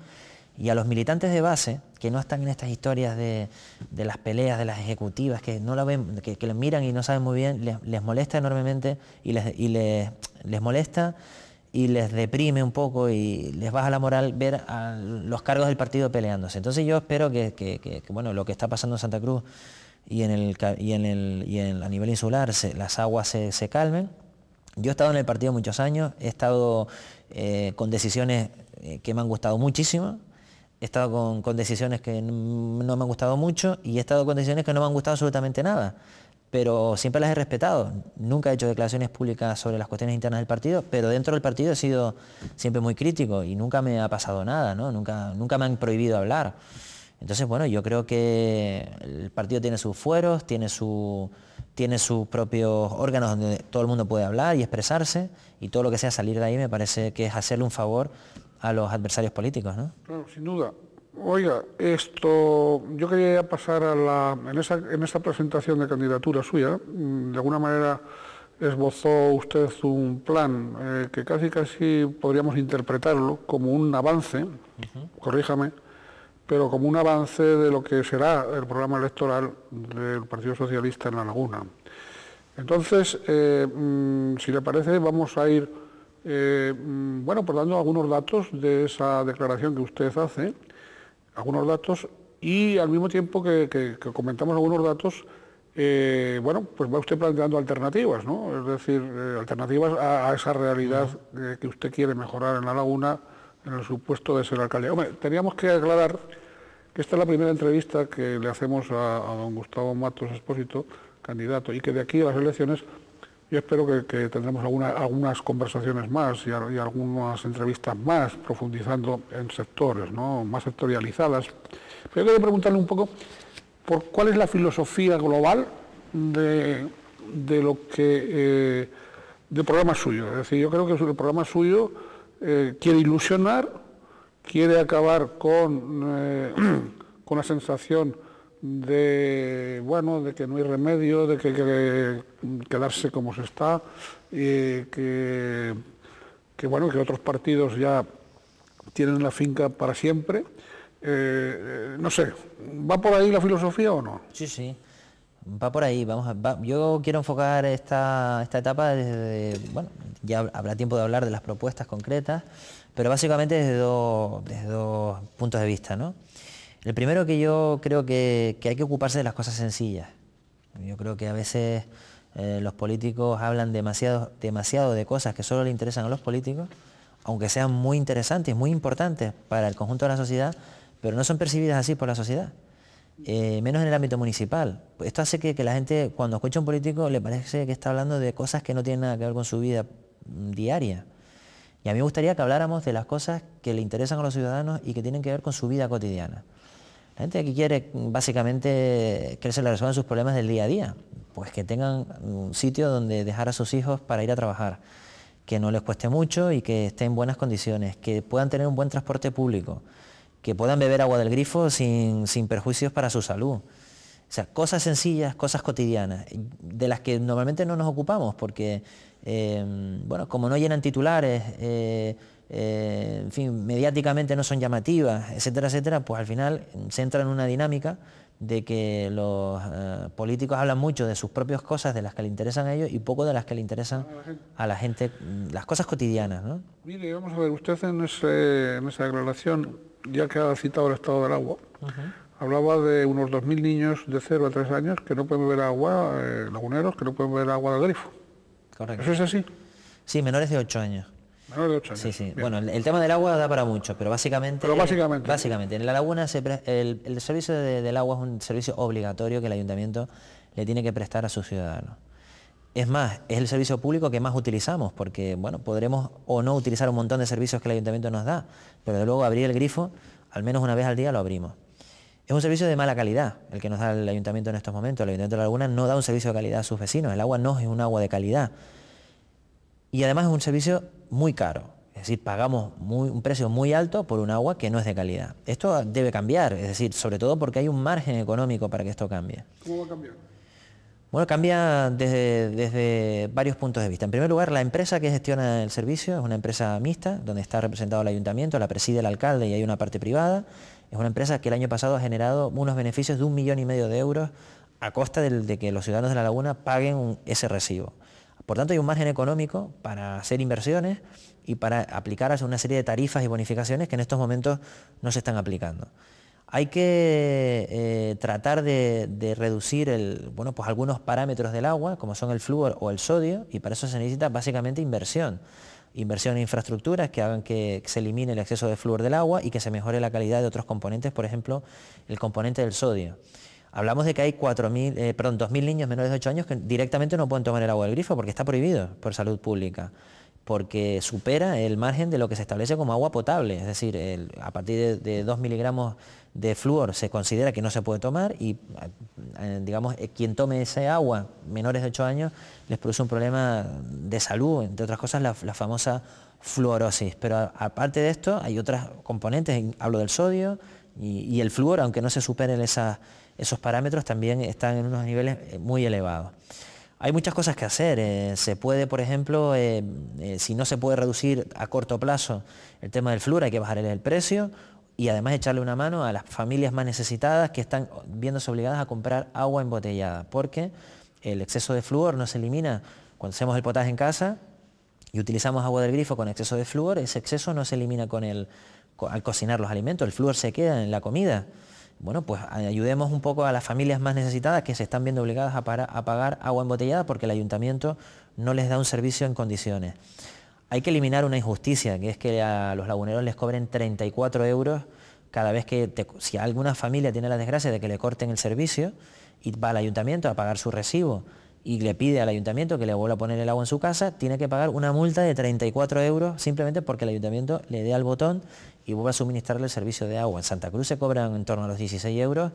Y a los militantes de base, que no están en estas historias de, las peleas, de las ejecutivas, que no ven, que, miran y no saben muy bien, les, molesta enormemente y les molesta y les deprime un poco y les baja la moral ver a los cargos del partido peleándose. Entonces yo espero que, bueno, lo que está pasando en Santa Cruz y, en y, el, a nivel insular las aguas se, calmen. Yo he estado en el partido muchos años, he estado eh, con decisiones eh, que me han gustado muchísimo, he estado con decisiones que no me han gustado mucho y he estado con decisiones que no me han gustado absolutamente nada pero siempre las he respetado. Nunca he hecho declaraciones públicas sobre las cuestiones internas del partido, pero dentro del partido he sido siempre muy crítico y nunca me ha pasado nada, nunca, nunca me han prohibido hablar. Entonces, bueno, yo creo que el partido tiene sus fueros, tiene, su, tiene sus propios órganos donde todo el mundo puede hablar y expresarse, y todo lo que sea salir de ahí me parece que es hacerle un favor a los adversarios políticos. Claro, sin duda. Oiga, esto, yo quería pasar a la, en, esa, esta presentación de candidatura suya, mm, de alguna manera esbozó usted un plan eh, que casi casi podríamos interpretarlo como un avance, corríjame, pero como un avance de lo que será el programa electoral del Partido Socialista en La Laguna. Entonces, eh, mm, si le parece, vamos a ir, eh, mm, bueno, por pues dando algunos datos de esa declaración que usted hace algunos datos y al mismo tiempo que, comentamos algunos datos, eh, bueno, pues va usted planteando alternativas, ¿no? Es decir, eh, alternativas a, esa realidad eh, que usted quiere mejorar en la laguna en el supuesto de ser alcalde. Hombre, teníamos que aclarar que esta es la primera entrevista que le hacemos a, don Gustavo Matos Expósito, candidato, y que de aquí a las elecciones yo espero que, tendremos algunas conversaciones más y, algunas entrevistas más profundizando en sectores, más sectorializadas. Pero quería preguntarle un poco por cuál es la filosofía global de, lo que eh, de programa suyo. Es decir, yo creo que el programa suyo eh, quiere ilusionar, quiere acabar con, eh, con la sensación de bueno de que no hay remedio, de que hay que quedarse como se está, y que, bueno que otros partidos ya tienen la finca para siempre. Eh, eh, no sé, ¿va por ahí la filosofía o no? Sí, sí, va por ahí. Vamos yo quiero enfocar esta, etapa desde, bueno, ya habrá tiempo de hablar de las propuestas concretas, pero básicamente desde dos, desde dos puntos de vista, ¿no? El primero que yo creo que, hay que ocuparse de las cosas sencillas. Yo creo que a veces eh, los políticos hablan demasiado, de cosas que solo le interesan a los políticos, aunque sean muy interesantes, muy importantes para el conjunto de la sociedad, pero no son percibidas así por la sociedad, eh, menos en el ámbito municipal. Esto hace que, que, la gente, cuando escucha a un político, le parece que está hablando de cosas que no tienen nada que ver con su vida mm, diaria. Y a mí me gustaría que habláramos de las cosas que le interesan a los ciudadanos y que tienen que ver con su vida cotidiana. Gente que quiere básicamente que se le resuelvan sus problemas del día a día, pues que tengan un sitio donde dejar a sus hijos para ir a trabajar, que no les cueste mucho y que estén en buenas condiciones, que puedan tener un buen transporte público, que puedan beber agua del grifo sin, perjuicios para su salud. O sea, cosas sencillas, cosas cotidianas, de las que normalmente no nos ocupamos porque, eh, bueno, como no llenan titulares, eh, eh, en fin, mediáticamente no son llamativas, etcétera, etcétera, pues al final se entra en una dinámica de que los eh, políticos hablan mucho de sus propias cosas, de las que le interesan a ellos, y poco de las que le interesan a la gente, mm, las cosas cotidianas. ¿no? Mire, vamos a ver, usted en, esa declaración, ya que ha citado el estado del agua, hablaba de unos 2.000 niños de 0 a 3 años que no pueden beber agua, eh, laguneros, que no pueden beber agua del grifo. ¿Eso es así? Sí, menores de 8 años. Sí, sí. Bueno, el, tema del agua da para mucho, pero básicamente... Pero básicamente. básicamente, en la laguna el, servicio del agua es un servicio obligatorio que el ayuntamiento le tiene que prestar a sus ciudadanos. Es más, es el servicio público que más utilizamos, porque bueno, podremos o no utilizar un montón de servicios que el ayuntamiento nos da, pero luego abrir el grifo, al menos una vez al día lo abrimos. Es un servicio de mala calidad el que nos da el ayuntamiento en estos momentos. El ayuntamiento de la Laguna no da un servicio de calidad a sus vecinos. El agua no es un agua de calidad y además es un servicio muy caro. Es decir, pagamos un precio muy alto por un agua que no es de calidad. Esto debe cambiar, es decir, sobre todo porque hay un margen económico para que esto cambie. ¿Cómo va a cambiar? Bueno, cambia desde, desde, varios puntos de vista. En primer lugar, la empresa que gestiona el servicio es una empresa mixta, donde está representado el ayuntamiento, la preside el alcalde y hay una parte privada. Es una empresa que el año pasado ha generado unos beneficios de un millón y medio de euros a costa de, que los ciudadanos de La Laguna paguen ese recibo. Por tanto, hay un margen económico para hacer inversiones y para aplicar una serie de tarifas y bonificaciones que en estos momentos no se están aplicando. Hay que eh, tratar de, reducir pues algunos parámetros del agua, como son el flúor o el sodio, y para eso se necesita básicamente inversión. Inversión en infraestructuras que hagan que se elimine el exceso de flúor del agua y que se mejore la calidad de otros componentes, por ejemplo, el componente del sodio. Hablamos de que hay 4.000, 2.000 eh, niños menores de 8 años que directamente no pueden tomar el agua del grifo porque está prohibido por salud pública, porque supera el margen de lo que se establece como agua potable, es decir, a partir de, 2 miligramos de flúor se considera que no se puede tomar y, eh, eh, digamos, quien tome ese agua, menores de 8 años, les produce un problema de salud, entre otras cosas la, famosa fluorosis. Pero aparte de esto hay otras componentes, hablo del sodio y, y el flúor, aunque no se superen esas esos parámetros también están en unos niveles eh, muy elevados. Hay muchas cosas que hacer. Eh, se puede, por ejemplo, eh, si no se puede reducir a corto plazo el tema del flúor, hay que bajar el precio y además echarle una mano a las familias más necesitadas que están viéndose obligadas a comprar agua embotellada, porque el exceso de flúor no se elimina cuando hacemos el potaje en casa y utilizamos agua del grifo con exceso de flúor, ese exceso no se elimina con el, al cocinar los alimentos, el flúor se queda en la comida bueno, pues ayudemos un poco a las familias más necesitadas que se están viendo obligadas a, pagar agua embotellada porque el ayuntamiento no les da un servicio en condiciones. Hay que eliminar una injusticia, que es que a los laguneros les cobren 34 euros cada vez que, si alguna familia tiene la desgracia de que le corten el servicio y va al ayuntamiento a pagar su recibo, y le pide al ayuntamiento que le vuelva a poner el agua en su casa, tiene que pagar una multa de 34 euros simplemente porque el ayuntamiento le dé al botón y vuelva a suministrarle el servicio de agua. En Santa Cruz se cobran en torno a los 16 euros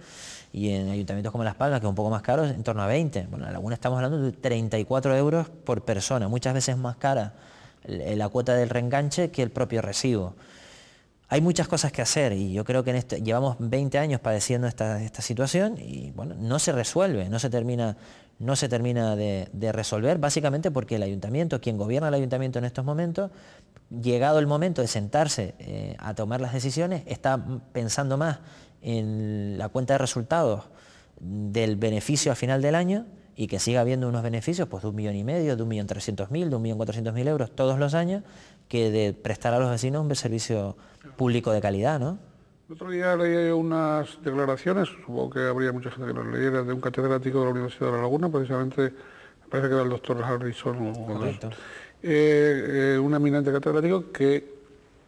y en ayuntamientos como Las Palmas, que es un poco más caro, en torno a 20. Bueno, en Laguna estamos hablando de 34 euros por persona, muchas veces más cara la cuota del reenganche que el propio recibo. Hay muchas cosas que hacer y yo creo que este, llevamos 20 años padeciendo esta, esta situación y bueno, no se resuelve, no se termina no se termina de, resolver, básicamente porque el ayuntamiento, quien gobierna el ayuntamiento en estos momentos, llegado el momento de sentarse eh, a tomar las decisiones, está pensando más en la cuenta de resultados del beneficio a final del año y que siga habiendo unos beneficios pues, de un millón y medio, de un millón trescientos mil, de un millón cuatrocientos mil euros todos los años, que de prestar a los vecinos un servicio público de calidad, ¿no? El otro día leí unas declaraciones, supongo que habría mucha gente que las leyera, de un catedrático de la Universidad de La Laguna, precisamente, parece que era el doctor Harrison, Correcto. Eh, eh, un eminente catedrático que,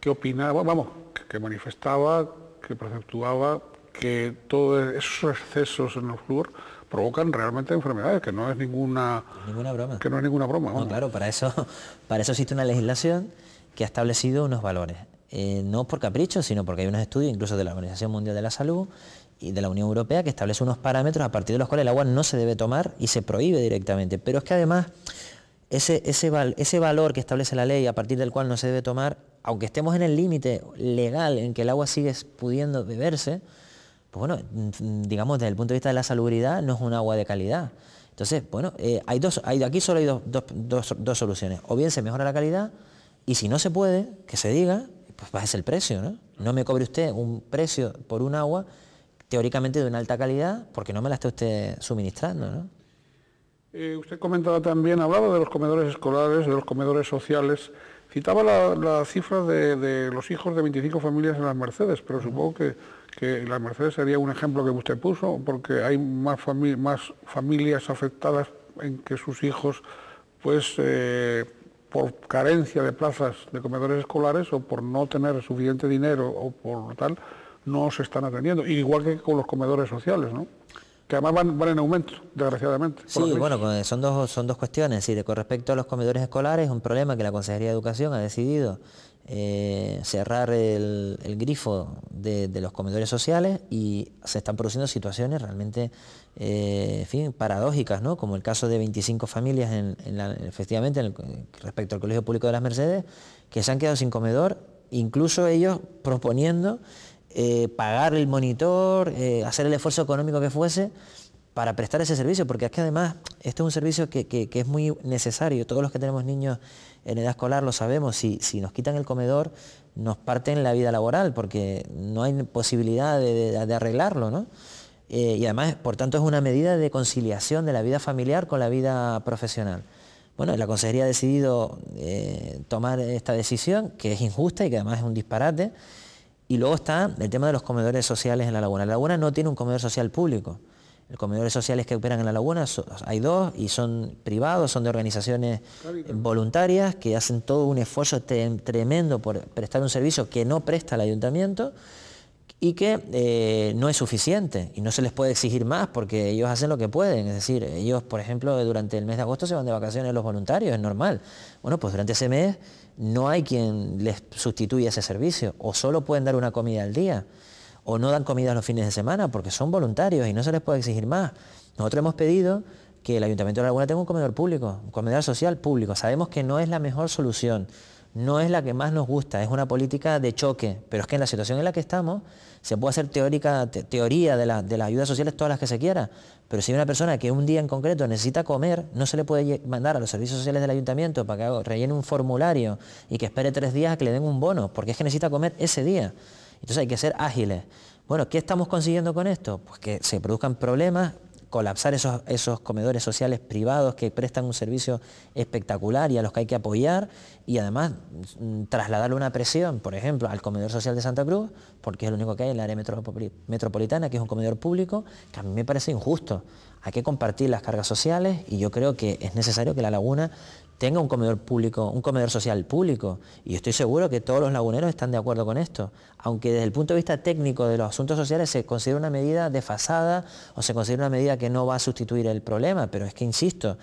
que opinaba, vamos, que, manifestaba, que perceptuaba que todos esos excesos en el flúor provocan realmente enfermedades, que no es ninguna, broma. Que no es ninguna broma. claro, para eso, para eso existe una legislación que ha establecido unos valores. Eh, no por capricho, sino porque hay unos estudios, incluso de la Organización Mundial de la Salud y de la Unión Europea, que establece unos parámetros a partir de los cuales el agua no se debe tomar y se prohíbe directamente. Pero es que además ese, ese, valor que establece la ley a partir del cual no se debe tomar, aunque estemos en el límite legal en que el agua sigue pudiendo beberse, pues bueno, mm, digamos desde el punto de vista de la salubridad no es un agua de calidad. Entonces, bueno, eh, hay dos, hay, aquí solo hay dos soluciones. O bien se mejora la calidad y si no se puede, que se diga, pues ser el precio, ¿no? No me cobre usted un precio por un agua teóricamente de una alta calidad porque no me la está usted suministrando, ¿no? Eh, usted comentaba también, hablaba de los comedores escolares, de los comedores sociales. Citaba la, cifra de, los hijos de 25 familias en las Mercedes, pero supongo que, las Mercedes sería un ejemplo que usted puso, porque hay más, familias afectadas en que sus hijos pues eh, por carencia de plazas de comedores escolares o por no tener suficiente dinero o por tal, no se están atendiendo. Igual que con los comedores sociales, ¿no? que además van, en aumento, desgraciadamente. Sí, bueno, pues son dos, son dos cuestiones. Sí, de, con respecto a los comedores escolares, es un problema que la Consejería de Educación ha decidido eh, cerrar el, grifo de, los comedores sociales y se están produciendo situaciones realmente eh, en fin, paradójicas, ¿no? como el caso de 25 familias, efectivamente, respecto al Colegio Público de las Mercedes, que se han quedado sin comedor, incluso ellos proponiendo eh, pagar el monitor, eh, hacer el esfuerzo económico que fuese para prestar ese servicio, porque es que además esto es un servicio que, es muy necesario. Todos los que tenemos niños en edad escolar lo sabemos, si, si nos quitan el comedor nos parten la vida laboral, porque no hay posibilidad de, de arreglarlo. ¿no? Eh, y además, por tanto, es una medida de conciliación de la vida familiar con la vida profesional. Bueno, la consejería ha decidido eh, tomar esta decisión, que es injusta y que además es un disparate. Y luego está el tema de los comedores sociales en la laguna. La laguna no tiene un comedor social público. Los comedores sociales que operan en la laguna hay dos y son privados, son de organizaciones voluntarias que hacen todo un esfuerzo tremendo por prestar un servicio que no presta el ayuntamiento y que eh, no es suficiente y no se les puede exigir más porque ellos hacen lo que pueden. Es decir, ellos, por ejemplo, durante el mes de agosto se van de vacaciones los voluntarios, es normal. Bueno, pues durante ese mes no hay quien les sustituya ese servicio o solo pueden dar una comida al día o no dan comida los fines de semana porque son voluntarios y no se les puede exigir más. Nosotros hemos pedido que el Ayuntamiento de Laguna tenga un comedor público, un comedor social público. Sabemos que no es la mejor solución, no es la que más nos gusta, es una política de choque, pero es que en la situación en la que estamos se puede hacer teórica, teoría de, de las ayudas sociales todas las que se quiera, pero si hay una persona que un día en concreto necesita comer, no se le puede mandar a los servicios sociales del ayuntamiento para que rellene un formulario y que espere tres días a que le den un bono, porque es que necesita comer ese día. Entonces hay que ser ágiles. Bueno, ¿qué estamos consiguiendo con esto? Pues que se produzcan problemas colapsar esos, esos comedores sociales privados que prestan un servicio espectacular y a los que hay que apoyar y además mm, trasladarle una presión, por ejemplo, al comedor social de Santa Cruz, porque es lo único que hay en el área metropolitana, que es un comedor público, que a mí me parece injusto. Hay que compartir las cargas sociales y yo creo que es necesario que la laguna tenga un comedor público, un comedor social público. Y estoy seguro que todos los laguneros están de acuerdo con esto. Aunque desde el punto de vista técnico de los asuntos sociales se considera una medida desfasada o se considera una medida que no va a sustituir el problema, pero es que, insisto,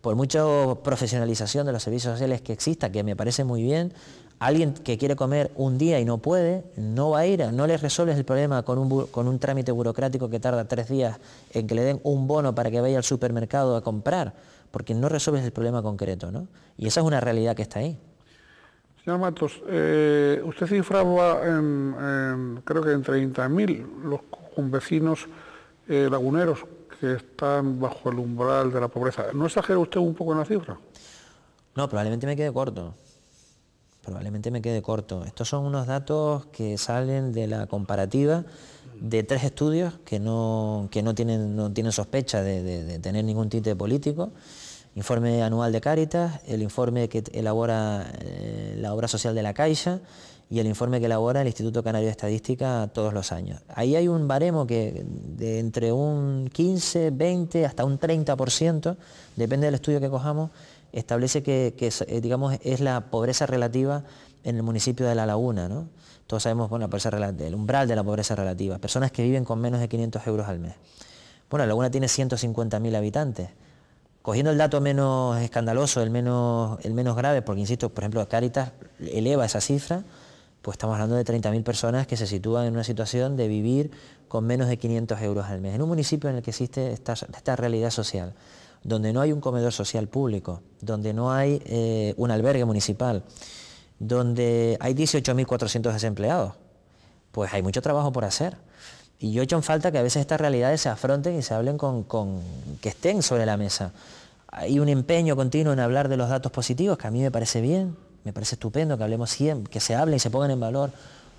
por mucha profesionalización de los servicios sociales que exista, que me parece muy bien, alguien que quiere comer un día y no puede, no va a ir, no le resuelves el problema con un, con un trámite burocrático que tarda tres días en que le den un bono para que vaya al supermercado a comprar porque no resuelves el problema concreto, ¿no? Y esa es una realidad que está ahí. Señor Matos, eh, usted cifraba, en, creo que en 30.000 los vecinos eh, laguneros que están bajo el umbral de la pobreza. ¿No exagera usted un poco en la cifra? No, probablemente me quede corto. Probablemente me quede corto. Estos son unos datos que salen de la comparativa de tres estudios que no, no, tienen, no tienen sospecha de, de tener ningún tinte político informe anual de Cáritas, el informe que elabora eh, la obra social de la Caixa y el informe que elabora el Instituto Canario de Estadística todos los años. Ahí hay un baremo que de entre un 15, 20 hasta un 30%, depende del estudio que cojamos, establece que, eh, digamos, es la pobreza relativa en el municipio de La Laguna. Todos sabemos bueno, pobreza relativa, el umbral de la pobreza relativa, personas que viven con menos de 500 euros al mes. Bueno, La Laguna tiene 150.000 habitantes. Cogiendo el dato menos escandaloso, el menos, el menos grave, porque insisto, por ejemplo, Caritas eleva esa cifra, pues estamos hablando de 30.000 personas que se sitúan en una situación de vivir con menos de 500 euros al mes, en un municipio en el que existe esta, realidad social, donde no hay un comedor social público, donde no hay eh, un albergue municipal, donde hay 18.400 desempleados, pues hay mucho trabajo por hacer. Y yo echo en falta que a veces estas realidades se afronten y se hablen con, que estén sobre la mesa. Hay un empeño continuo en hablar de los datos positivos, que a mí me parece bien, me parece estupendo que hablemos siempre, que se hablen y se pongan en valor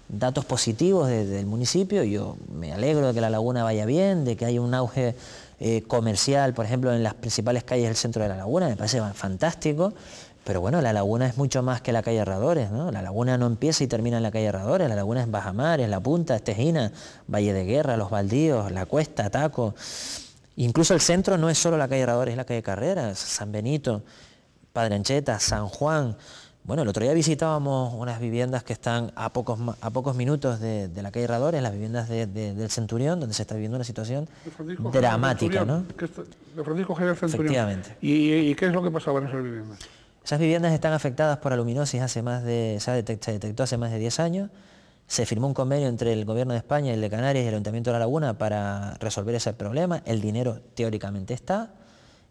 datos positivos del municipio. Yo me alegro de que la laguna vaya bien, de que hay un auge eh, comercial, por ejemplo, en las principales calles del centro de la laguna, me parece fantástico. Pero bueno, la laguna es mucho más que la calle Herradores, ¿no? La laguna no empieza y termina en la calle Herradores, la laguna es es La Punta, Tejina... Valle de Guerra, Los Baldíos, La Cuesta, Taco. Incluso el centro no es solo la calle Herradores, es la calle Carreras, San Benito, Padre San Juan. Bueno, el otro día visitábamos unas viviendas que están a pocos, a pocos minutos de, la calle Herradores... las viviendas del Centurión, donde se está viviendo una situación dramática, ¿no? De Francisco Javier Centurión. Efectivamente. ¿Y, ¿Y, qué es lo que pasaba en esas viviendas? Esas viviendas están afectadas por aluminosis hace más de, se detectó hace más de 10 años. Se firmó un convenio entre el Gobierno de España, el de Canarias y el Ayuntamiento de La Laguna para resolver ese problema. El dinero teóricamente está,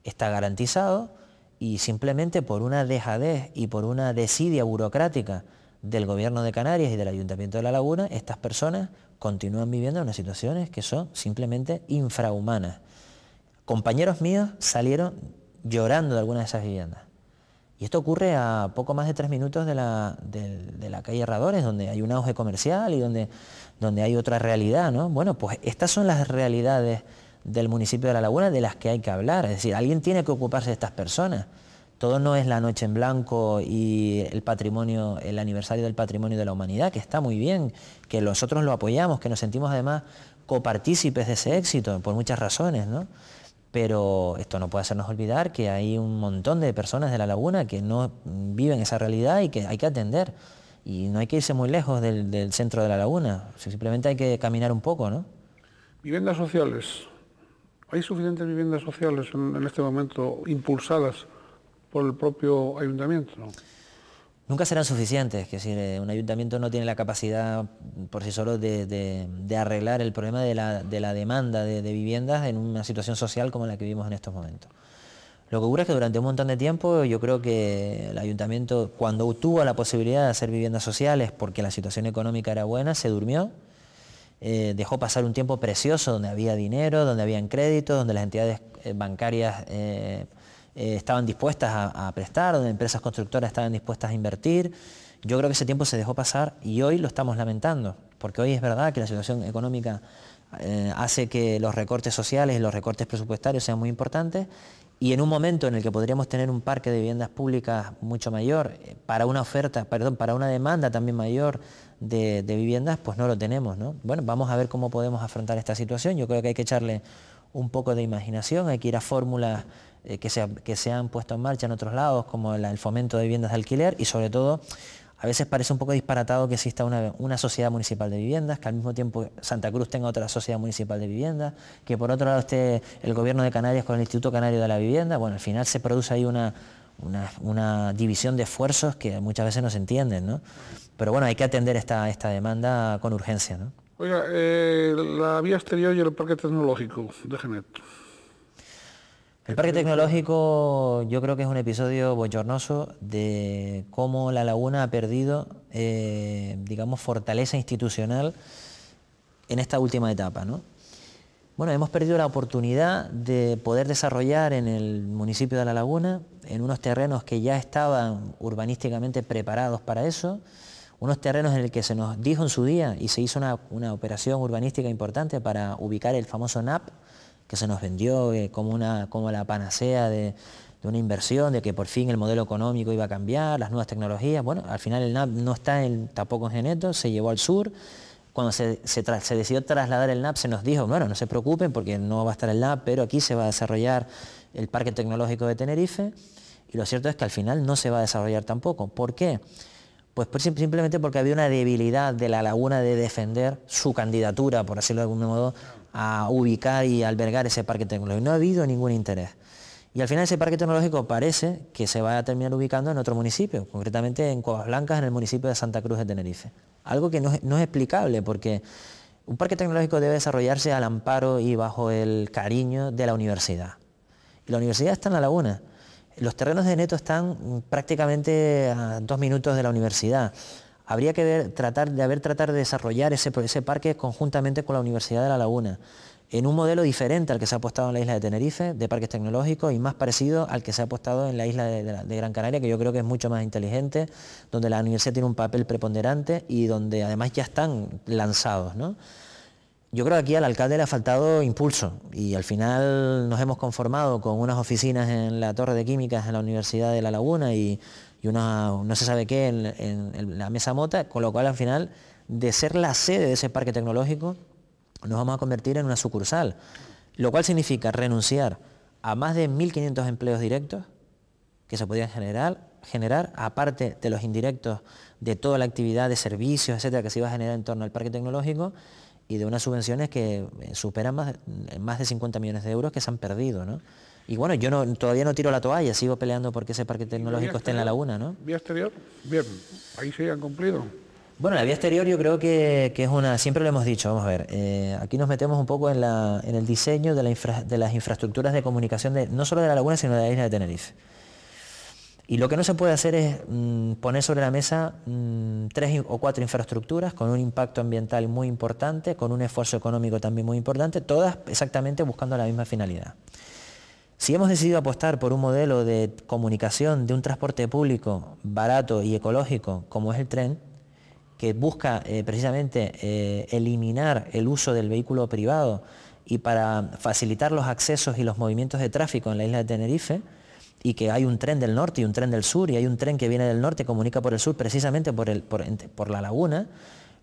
está garantizado y simplemente por una dejadez y por una desidia burocrática del Gobierno de Canarias y del Ayuntamiento de La Laguna, estas personas continúan viviendo en unas situaciones que son simplemente infrahumanas. Compañeros míos salieron llorando de algunas de esas viviendas. Y esto ocurre a poco más de tres minutos de la, calle Herradores, donde hay un auge comercial y donde, donde hay otra realidad, ¿no? Bueno, pues estas son las realidades del municipio de La Laguna de las que hay que hablar. Es decir, alguien tiene que ocuparse de estas personas. Todo no es la noche en blanco y el patrimonio, el aniversario del patrimonio de la humanidad, que está muy bien, que nosotros lo apoyamos, que nos sentimos además copartícipes de ese éxito, por muchas razones, ¿no? pero esto no puede hacernos olvidar que hay un montón de personas de la laguna que no viven esa realidad y que hay que atender. Y no hay que irse muy lejos del, centro de la laguna, simplemente hay que caminar un poco, ¿no? Viviendas sociales. ¿Hay suficientes viviendas sociales en, este momento impulsadas por el propio ayuntamiento? nunca serán suficientes. es decir, eh, un ayuntamiento no tiene la capacidad por sí solo de, arreglar el problema de la, demanda de, viviendas en una situación social como la que vivimos en estos momentos. Lo que ocurre es que durante un montón de tiempo yo creo que el ayuntamiento, cuando tuvo la posibilidad de hacer viviendas sociales porque la situación económica era buena, se durmió, eh, dejó pasar un tiempo precioso donde había dinero, donde habían créditos, donde las entidades eh, bancarias eh, estaban dispuestas a, prestar, donde empresas constructoras estaban dispuestas a invertir. Yo creo que ese tiempo se dejó pasar y hoy lo estamos lamentando, porque hoy es verdad que la situación económica eh, hace que los recortes sociales, los recortes presupuestarios sean muy importantes y en un momento en el que podríamos tener un parque de viviendas públicas mucho mayor, eh, para una oferta, perdón, para una demanda también mayor de, viviendas, pues no lo tenemos. Bueno, vamos a ver cómo podemos afrontar esta situación. Yo creo que hay que echarle un poco de imaginación, hay que ir a fórmulas eh, que, se, han puesto en marcha en otros lados, como el fomento de viviendas de alquiler y sobre todo, a veces parece un poco disparatado que exista una, sociedad municipal de viviendas, que al mismo tiempo Santa Cruz tenga otra sociedad municipal de viviendas, que por otro lado esté el gobierno de Canarias con el Instituto Canario de la Vivienda. Bueno, al final se produce ahí una, una, división de esfuerzos que muchas veces no se entienden, ¿no? Pero bueno, hay que atender esta, esta demanda con urgencia, ¿no? Oiga, eh, la vía exterior y el parque tecnológico de Genet. El Parque Tecnológico yo creo que es un episodio bochornoso de cómo la laguna ha perdido, eh, digamos, fortaleza institucional en esta última etapa. Bueno, hemos perdido la oportunidad de poder desarrollar en el municipio de La Laguna, en unos terrenos que ya estaban urbanísticamente preparados para eso, unos terrenos en los que se nos dijo en su día y se hizo una, una operación urbanística importante para ubicar el famoso NAP, se nos vendió eh, como, una, como la panacea de, una inversión, de que por fin el modelo económico iba a cambiar, las nuevas tecnologías. Bueno, al final el NAP no está en, tampoco en Geneto, se llevó al sur. Cuando se, se, se, decidió trasladar el NAP se nos dijo, bueno, no se preocupen porque no va a estar el NAP, pero aquí se va a desarrollar el Parque Tecnológico de Tenerife. Y lo cierto es que al final no se va a desarrollar tampoco. ¿Por qué? Pues simplemente porque había una debilidad de la laguna de defender su candidatura, por decirlo de algún modo, a ubicar y albergar ese parque tecnológico. No ha habido ningún interés. Y al final ese parque tecnológico parece que se va a terminar ubicando en otro municipio, concretamente en Cuevas Blancas, en el municipio de Santa Cruz de Tenerife. Algo que no es, no es explicable porque un parque tecnológico debe desarrollarse al amparo y bajo el cariño de la universidad. Y la universidad está en la laguna. Los terrenos de Neto están prácticamente a dos minutos de la universidad habría que tratar de haber tratar de desarrollar ese, parque conjuntamente con la Universidad de La Laguna, en un modelo diferente al que se ha apostado en la isla de Tenerife, de parques tecnológicos, y más parecido al que se ha apostado en la isla de, Gran Canaria, que yo creo que es mucho más inteligente, donde la universidad tiene un papel preponderante y donde además ya están lanzados. Yo creo que aquí al alcalde le ha faltado impulso y al final nos hemos conformado con unas oficinas en la Torre de Químicas en la Universidad de La Laguna y y una no se sabe qué en, la mesa mota, con lo cual al final de ser la sede de ese parque tecnológico nos vamos a convertir en una sucursal, lo cual significa renunciar a más de 1.500 empleos directos que se podían generar, generar, aparte de los indirectos de toda la actividad de servicios, etcétera, que se iba a generar en torno al parque tecnológico y de unas subvenciones que eh, superan más, de 50 millones de euros que se han perdido. Y bueno, yo todavía no tiro la toalla, sigo peleando porque ese parque tecnológico esté en la laguna, ¿no? Vía exterior, bien, ahí se han cumplido. Bueno, la vía exterior yo creo que, es una, siempre lo hemos dicho, vamos a ver, eh, aquí nos metemos un poco en, el diseño de, las infraestructuras de comunicación, no solo de la laguna, sino de la isla de Tenerife. Y lo que no se puede hacer es mm, poner sobre la mesa mm, tres o cuatro infraestructuras con un impacto ambiental muy importante, con un esfuerzo económico también muy importante, todas exactamente buscando la misma finalidad. Si hemos decidido apostar por un modelo de comunicación, de un transporte público barato y ecológico, como es el tren, que busca eh, precisamente eh, eliminar el uso del vehículo privado y para facilitar los accesos y los movimientos de tráfico en la isla de Tenerife, y que hay un tren del norte y un tren del sur, y hay un tren que viene del norte, y comunica por el sur, precisamente por la laguna,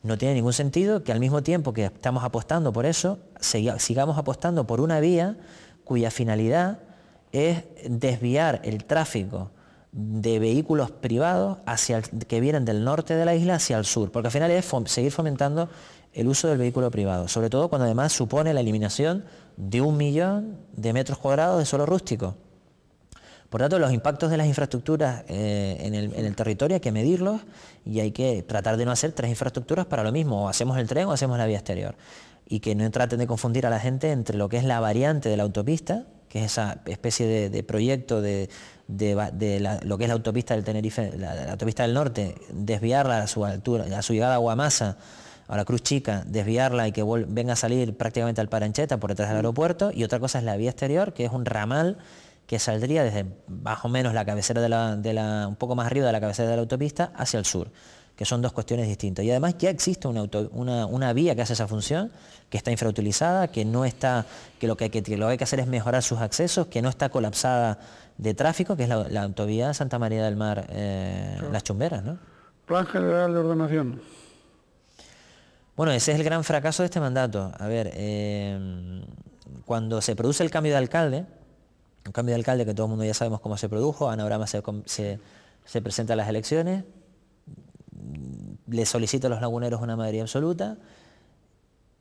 no tiene ningún sentido que al mismo tiempo que estamos apostando por eso, sigamos apostando por una vía cuya finalidad es desviar el tráfico de vehículos privados hacia el, que vienen del norte de la isla hacia el sur, porque al final es seguir fomentando el uso del vehículo privado, sobre todo cuando además supone la eliminación de un millón de metros cuadrados de suelo rústico. Por tanto, los impactos de las infraestructuras eh, en, el, en, el, territorio hay que medirlos y hay que tratar de no hacer tres infraestructuras para lo mismo, o hacemos el tren o hacemos la vía exterior. Y que no traten de confundir a la gente entre lo que es la variante de la autopista, que es esa especie de, proyecto de, lo que es la autopista del Tenerife, la, autopista del norte, desviarla a su altura, a su llegada a Guamasa, a la Cruz Chica, desviarla y que venga a salir prácticamente al Parancheta por detrás del aeropuerto, y otra cosa es la vía exterior, que es un ramal que saldría desde bajo menos la cabecera de la, de la, un poco más arriba de la cabecera de la autopista hacia el sur que son dos cuestiones distintas. Y además ya existe una, vía que hace esa función, que está infrautilizada, que no está, que lo que, lo hay que hacer es mejorar sus accesos, que no está colapsada de tráfico, que es la, autovía Santa María del Mar, eh, Las Chumberas, ¿no? Plan General de Ordenación. Bueno, ese es el gran fracaso de este mandato. A ver, eh, cuando se produce el cambio de alcalde, un cambio de alcalde que todo el mundo ya sabemos cómo se produjo, Ana Brama se, se presenta a las elecciones, le solicita a los laguneros una mayoría absoluta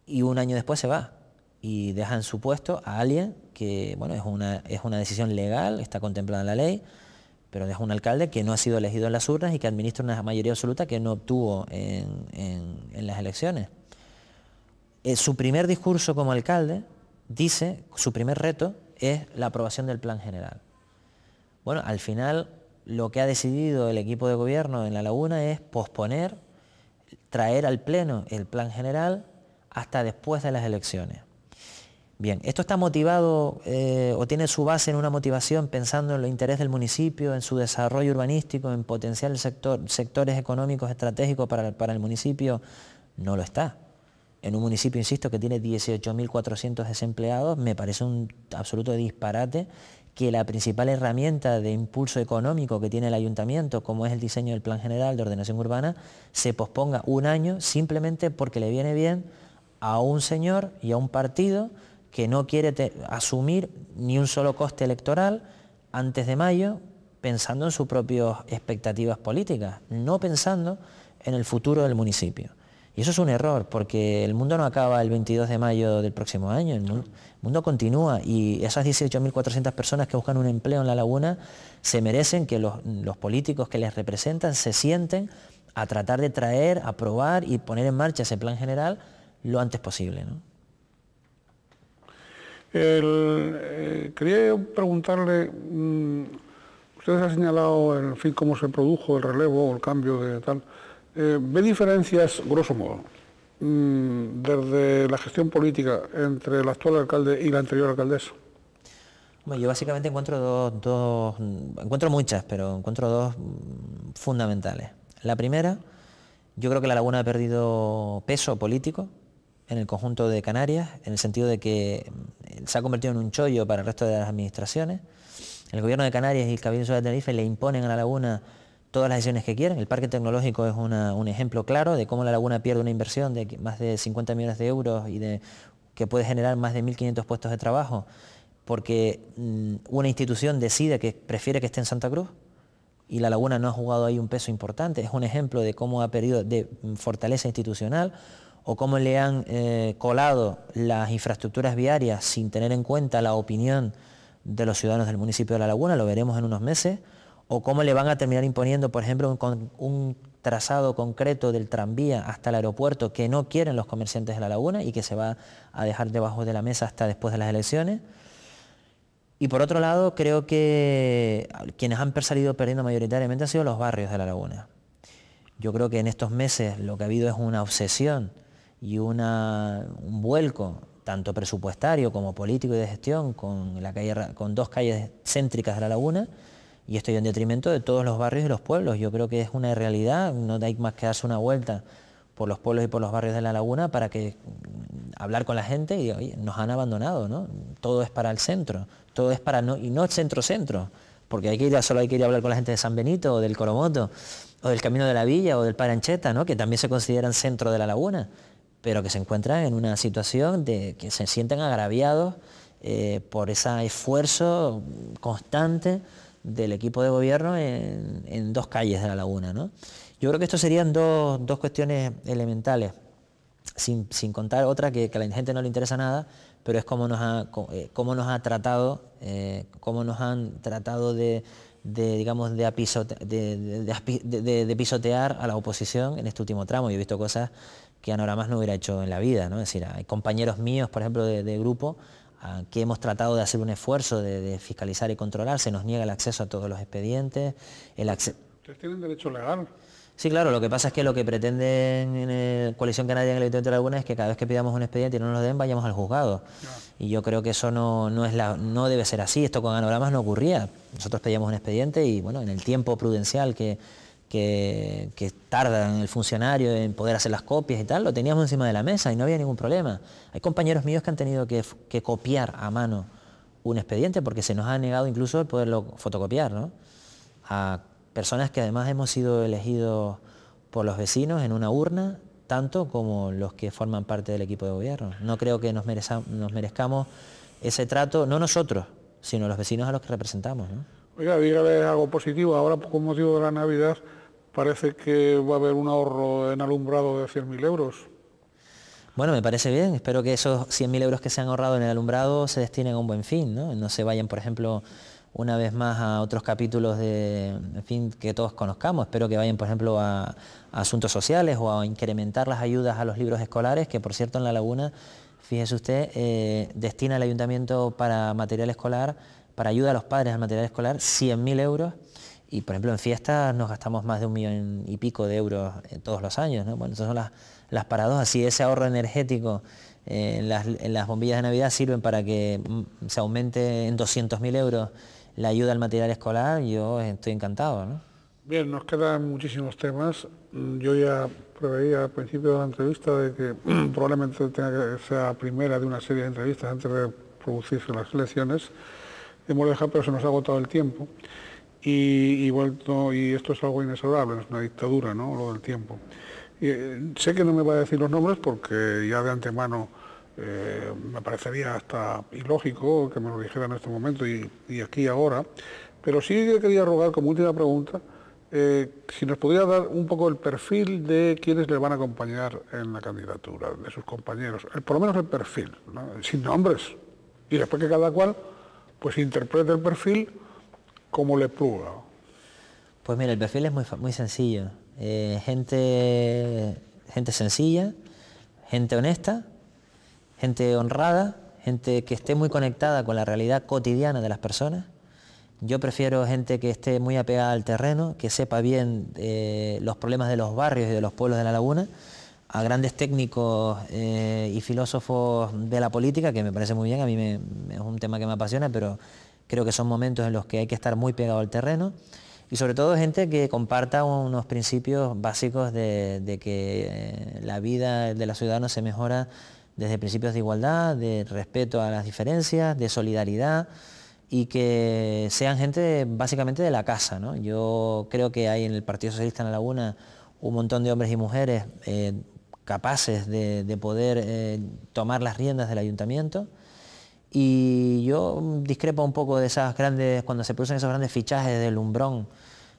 y un año después se va y dejan su puesto a alguien que, bueno, es una, es una decisión legal, está contemplada en la ley, pero deja un alcalde que no ha sido elegido en las urnas y que administra una mayoría absoluta que no obtuvo en, las elecciones. Eh, su primer discurso como alcalde dice, su primer reto es la aprobación del plan general. Bueno, al final lo que ha decidido el equipo de gobierno en La Laguna es posponer, traer al Pleno el plan general hasta después de las elecciones. Bien, esto está motivado eh, o tiene su base en una motivación pensando en los interés del municipio, en su desarrollo urbanístico, en potencial sector, sectores económicos estratégicos para, para el municipio. No lo está. En un municipio, insisto, que tiene 18.400 desempleados, me parece un absoluto disparate que la principal herramienta de impulso económico que tiene el ayuntamiento, como es el diseño del Plan General de Ordenación Urbana, se posponga un año simplemente porque le viene bien a un señor y a un partido que no quiere asumir ni un solo coste electoral antes de mayo, pensando en sus propias expectativas políticas, no pensando en el futuro del municipio. Y eso es un error, porque el mundo no acaba el 22 de mayo del próximo año, el mundo, continúa y esas 18.400 personas que buscan un empleo en la laguna se merecen que los, políticos que les representan se sienten a tratar de traer, aprobar y poner en marcha ese plan general lo antes posible. ¿no? Eh, quería preguntarle, ustedes mm, usted ha señalado en fin cómo se produjo el relevo o el cambio de tal. Eh, ve diferencias, grosso modo, mm, desde la gestión política entre el actual alcalde y la anterior alcaldesa. yo básicamente encuentro dos, dos, mm, encuentro muchas, pero encuentro dos mm, fundamentales. La primera, yo creo que la laguna ha perdido peso político en el conjunto de Canarias, en el sentido de que se ha convertido en un chollo para el resto de las administraciones. El gobierno de Canarias y el Cabildo de Tenerife le imponen a la laguna todas las decisiones que quieren El parque tecnológico es un ejemplo claro de cómo la laguna pierde una inversión de más de 50 millones de euros y de, que puede generar más de 1.500 puestos de trabajo, porque mm, una institución decide que prefiere que esté en Santa Cruz y la laguna no ha jugado ahí un peso importante. Es un ejemplo de cómo ha perdido de mm, fortaleza institucional o cómo le han eh, colado las infraestructuras viarias sin tener en cuenta la opinión de los ciudadanos del municipio de La Laguna, lo veremos en unos meses o cómo le van a terminar imponiendo, por ejemplo, un, trazado concreto del tranvía hasta el aeropuerto que no quieren los comerciantes de la laguna y que se va a dejar debajo de la mesa hasta después de las elecciones. Y por otro lado, creo que quienes han salido perdiendo mayoritariamente han sido los barrios de la laguna. Yo creo que en estos meses lo que ha habido es una obsesión y un vuelco, tanto presupuestario como político y de gestión, con, la calle, con dos calles céntricas de la laguna y estoy en detrimento de todos los barrios y los pueblos. Yo creo que es una realidad, no hay más que darse una vuelta por los pueblos y por los barrios de la laguna para que mm, hablar con la gente y nos han abandonado, ¿no? Todo es para el centro, todo es para no, y no centro-centro, porque hay que ir a, solo hay que ir a hablar con la gente de San Benito o del Coromoto o del Camino de la Villa o del Parancheta, ¿no? Que también se consideran centro de la laguna, pero que se encuentran en una situación de que se sienten agraviados eh, por ese esfuerzo constante del equipo de gobierno en, dos calles de la laguna. Yo creo que esto serían dos, cuestiones elementales, sin, contar otra que, a la gente no le interesa nada, pero es cómo nos ha, eh, ha tratado, eh, cómo nos han tratado de, digamos, de, pisotear a la oposición en este último tramo. Yo he visto cosas que más no hubiera hecho en la vida. ¿no? Es decir, hay compañeros míos, por ejemplo, de grupo, que hemos tratado de hacer un esfuerzo de, fiscalizar y controlar, se nos niega el acceso a todos los expedientes. El ¿Ustedes tienen derecho legal? Sí, claro, lo que pasa es que lo que pretenden en Coalición Canaria en el Ayuntamiento de Laguna es que cada vez que pidamos un expediente y no nos den, vayamos al juzgado. Y yo creo que eso no, no, es la, no debe ser así, esto con anoramas no ocurría. Nosotros pedíamos un expediente y bueno, en el tiempo prudencial que que, tardan el funcionario en poder hacer las copias y tal, lo teníamos encima de la mesa y no había ningún problema. Hay compañeros míos que han tenido que, copiar a mano un expediente porque se nos ha negado incluso el poderlo fotocopiar, ¿no? A personas que además hemos sido elegidos por los vecinos en una urna, tanto como los que forman parte del equipo de gobierno. No creo que nos, merezcamos ese trato, no nosotros, sino los vecinos a los que representamos. ¿no? Oiga, dígale algo positivo, ahora con motivo de la Navidad parece que va a haber un ahorro en alumbrado de 100.000 euros. Bueno, me parece bien. Espero que esos 100.000 euros que se han ahorrado en el alumbrado se destinen a un buen fin, ¿no? No se vayan, por ejemplo, una vez más a otros capítulos de, fin, que todos conozcamos. Espero que vayan, por ejemplo, a, asuntos sociales o a incrementar las ayudas a los libros escolares, que por cierto en La Laguna, fíjese usted, eh, destina el ayuntamiento para material escolar, para ayuda a los padres al material escolar, 100.000 euros y por ejemplo, en fiestas nos gastamos más de un millón y pico de euros eh, todos los años. ¿no? Bueno, esas son las, las paradojas. Si ese ahorro energético eh, en, las, bombillas de Navidad sirven para que mm, se aumente en 200.000 euros la ayuda al material escolar, yo estoy encantado. Bien, nos quedan muchísimos temas. Mm, yo ya preveía al principio de la entrevista de que probablemente tenga que sea primera de una serie de entrevistas antes de producirse las elecciones. Hemos dejado, pero se nos ha agotado el tiempo y, vuelto, y esto es algo inesorable... es una dictadura, ¿no? Lo del tiempo. Eh, sé que no me va a decir los nombres porque ya de antemano eh, me parecería hasta ilógico que me lo dijera en este momento y, aquí ahora, pero sí que quería rogar como última pregunta eh, si nos pudiera dar un poco el perfil de quienes le van a acompañar en la candidatura, de sus compañeros, el, por lo menos el perfil, sin nombres, y después que cada cual pues interprete el perfil ...¿cómo le prueba. Pues mira, el perfil es muy, muy sencillo. Eh, gente, gente sencilla, gente honesta, gente honrada, gente que esté muy conectada con la realidad cotidiana de las personas. Yo prefiero gente que esté muy apegada al terreno, que sepa bien eh, los problemas de los barrios y de los pueblos de la laguna, a grandes técnicos eh, y filósofos de la política, que me parece muy bien, a mí me, es un tema que me apasiona, pero Creo que son momentos en los que hay que estar muy pegado al terreno y sobre todo gente que comparta unos principios básicos de, que eh, la vida de la ciudadana se mejora desde principios de igualdad, de respeto a las diferencias, de solidaridad y que sean gente básicamente de la casa. Yo creo que hay en el Partido Socialista en La Laguna un montón de hombres y mujeres eh, capaces de, poder eh, tomar las riendas del ayuntamiento. Y yo mm, discrepo un poco de esas grandes, cuando se producen esos grandes fichajes de Lumbrón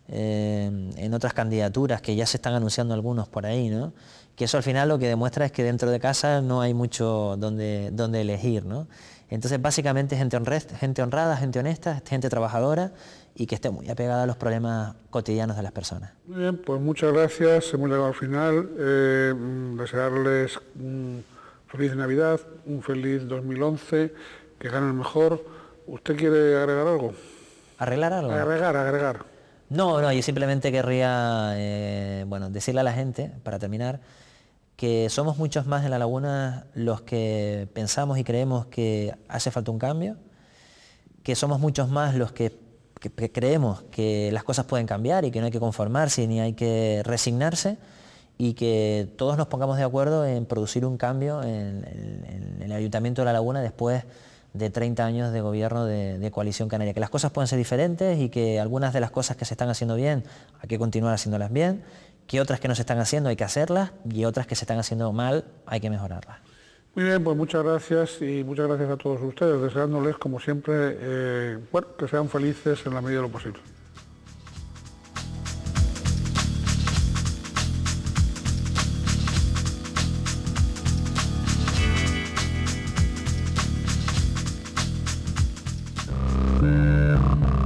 eh, en otras candidaturas que ya se están anunciando algunos por ahí, ¿no? Que eso al final lo que demuestra es que dentro de casa no hay mucho donde, donde elegir, ¿no? Entonces básicamente gente, gente honrada, gente honesta, gente trabajadora y que esté muy apegada a los problemas cotidianos de las personas. Muy bien, pues muchas gracias, hemos llegado al final. Eh, mm, desearles un feliz Navidad, un feliz 2011 que ganen mejor. ¿Usted quiere agregar algo? ¿Arreglar algo? Agregar, agregar. No, no, yo simplemente querría eh, bueno, decirle a la gente, para terminar, que somos muchos más en La Laguna los que pensamos y creemos que hace falta un cambio, que somos muchos más los que, creemos que las cosas pueden cambiar y que no hay que conformarse ni hay que resignarse y que todos nos pongamos de acuerdo en producir un cambio en, en el Ayuntamiento de La Laguna después de 30 años de gobierno de, coalición canaria, que las cosas pueden ser diferentes y que algunas de las cosas que se están haciendo bien hay que continuar haciéndolas bien, que otras que no se están haciendo hay que hacerlas y otras que se están haciendo mal hay que mejorarlas. Muy bien, pues muchas gracias y muchas gracias a todos ustedes, deseándoles como siempre eh, bueno, que sean felices en la medida de lo posible. man.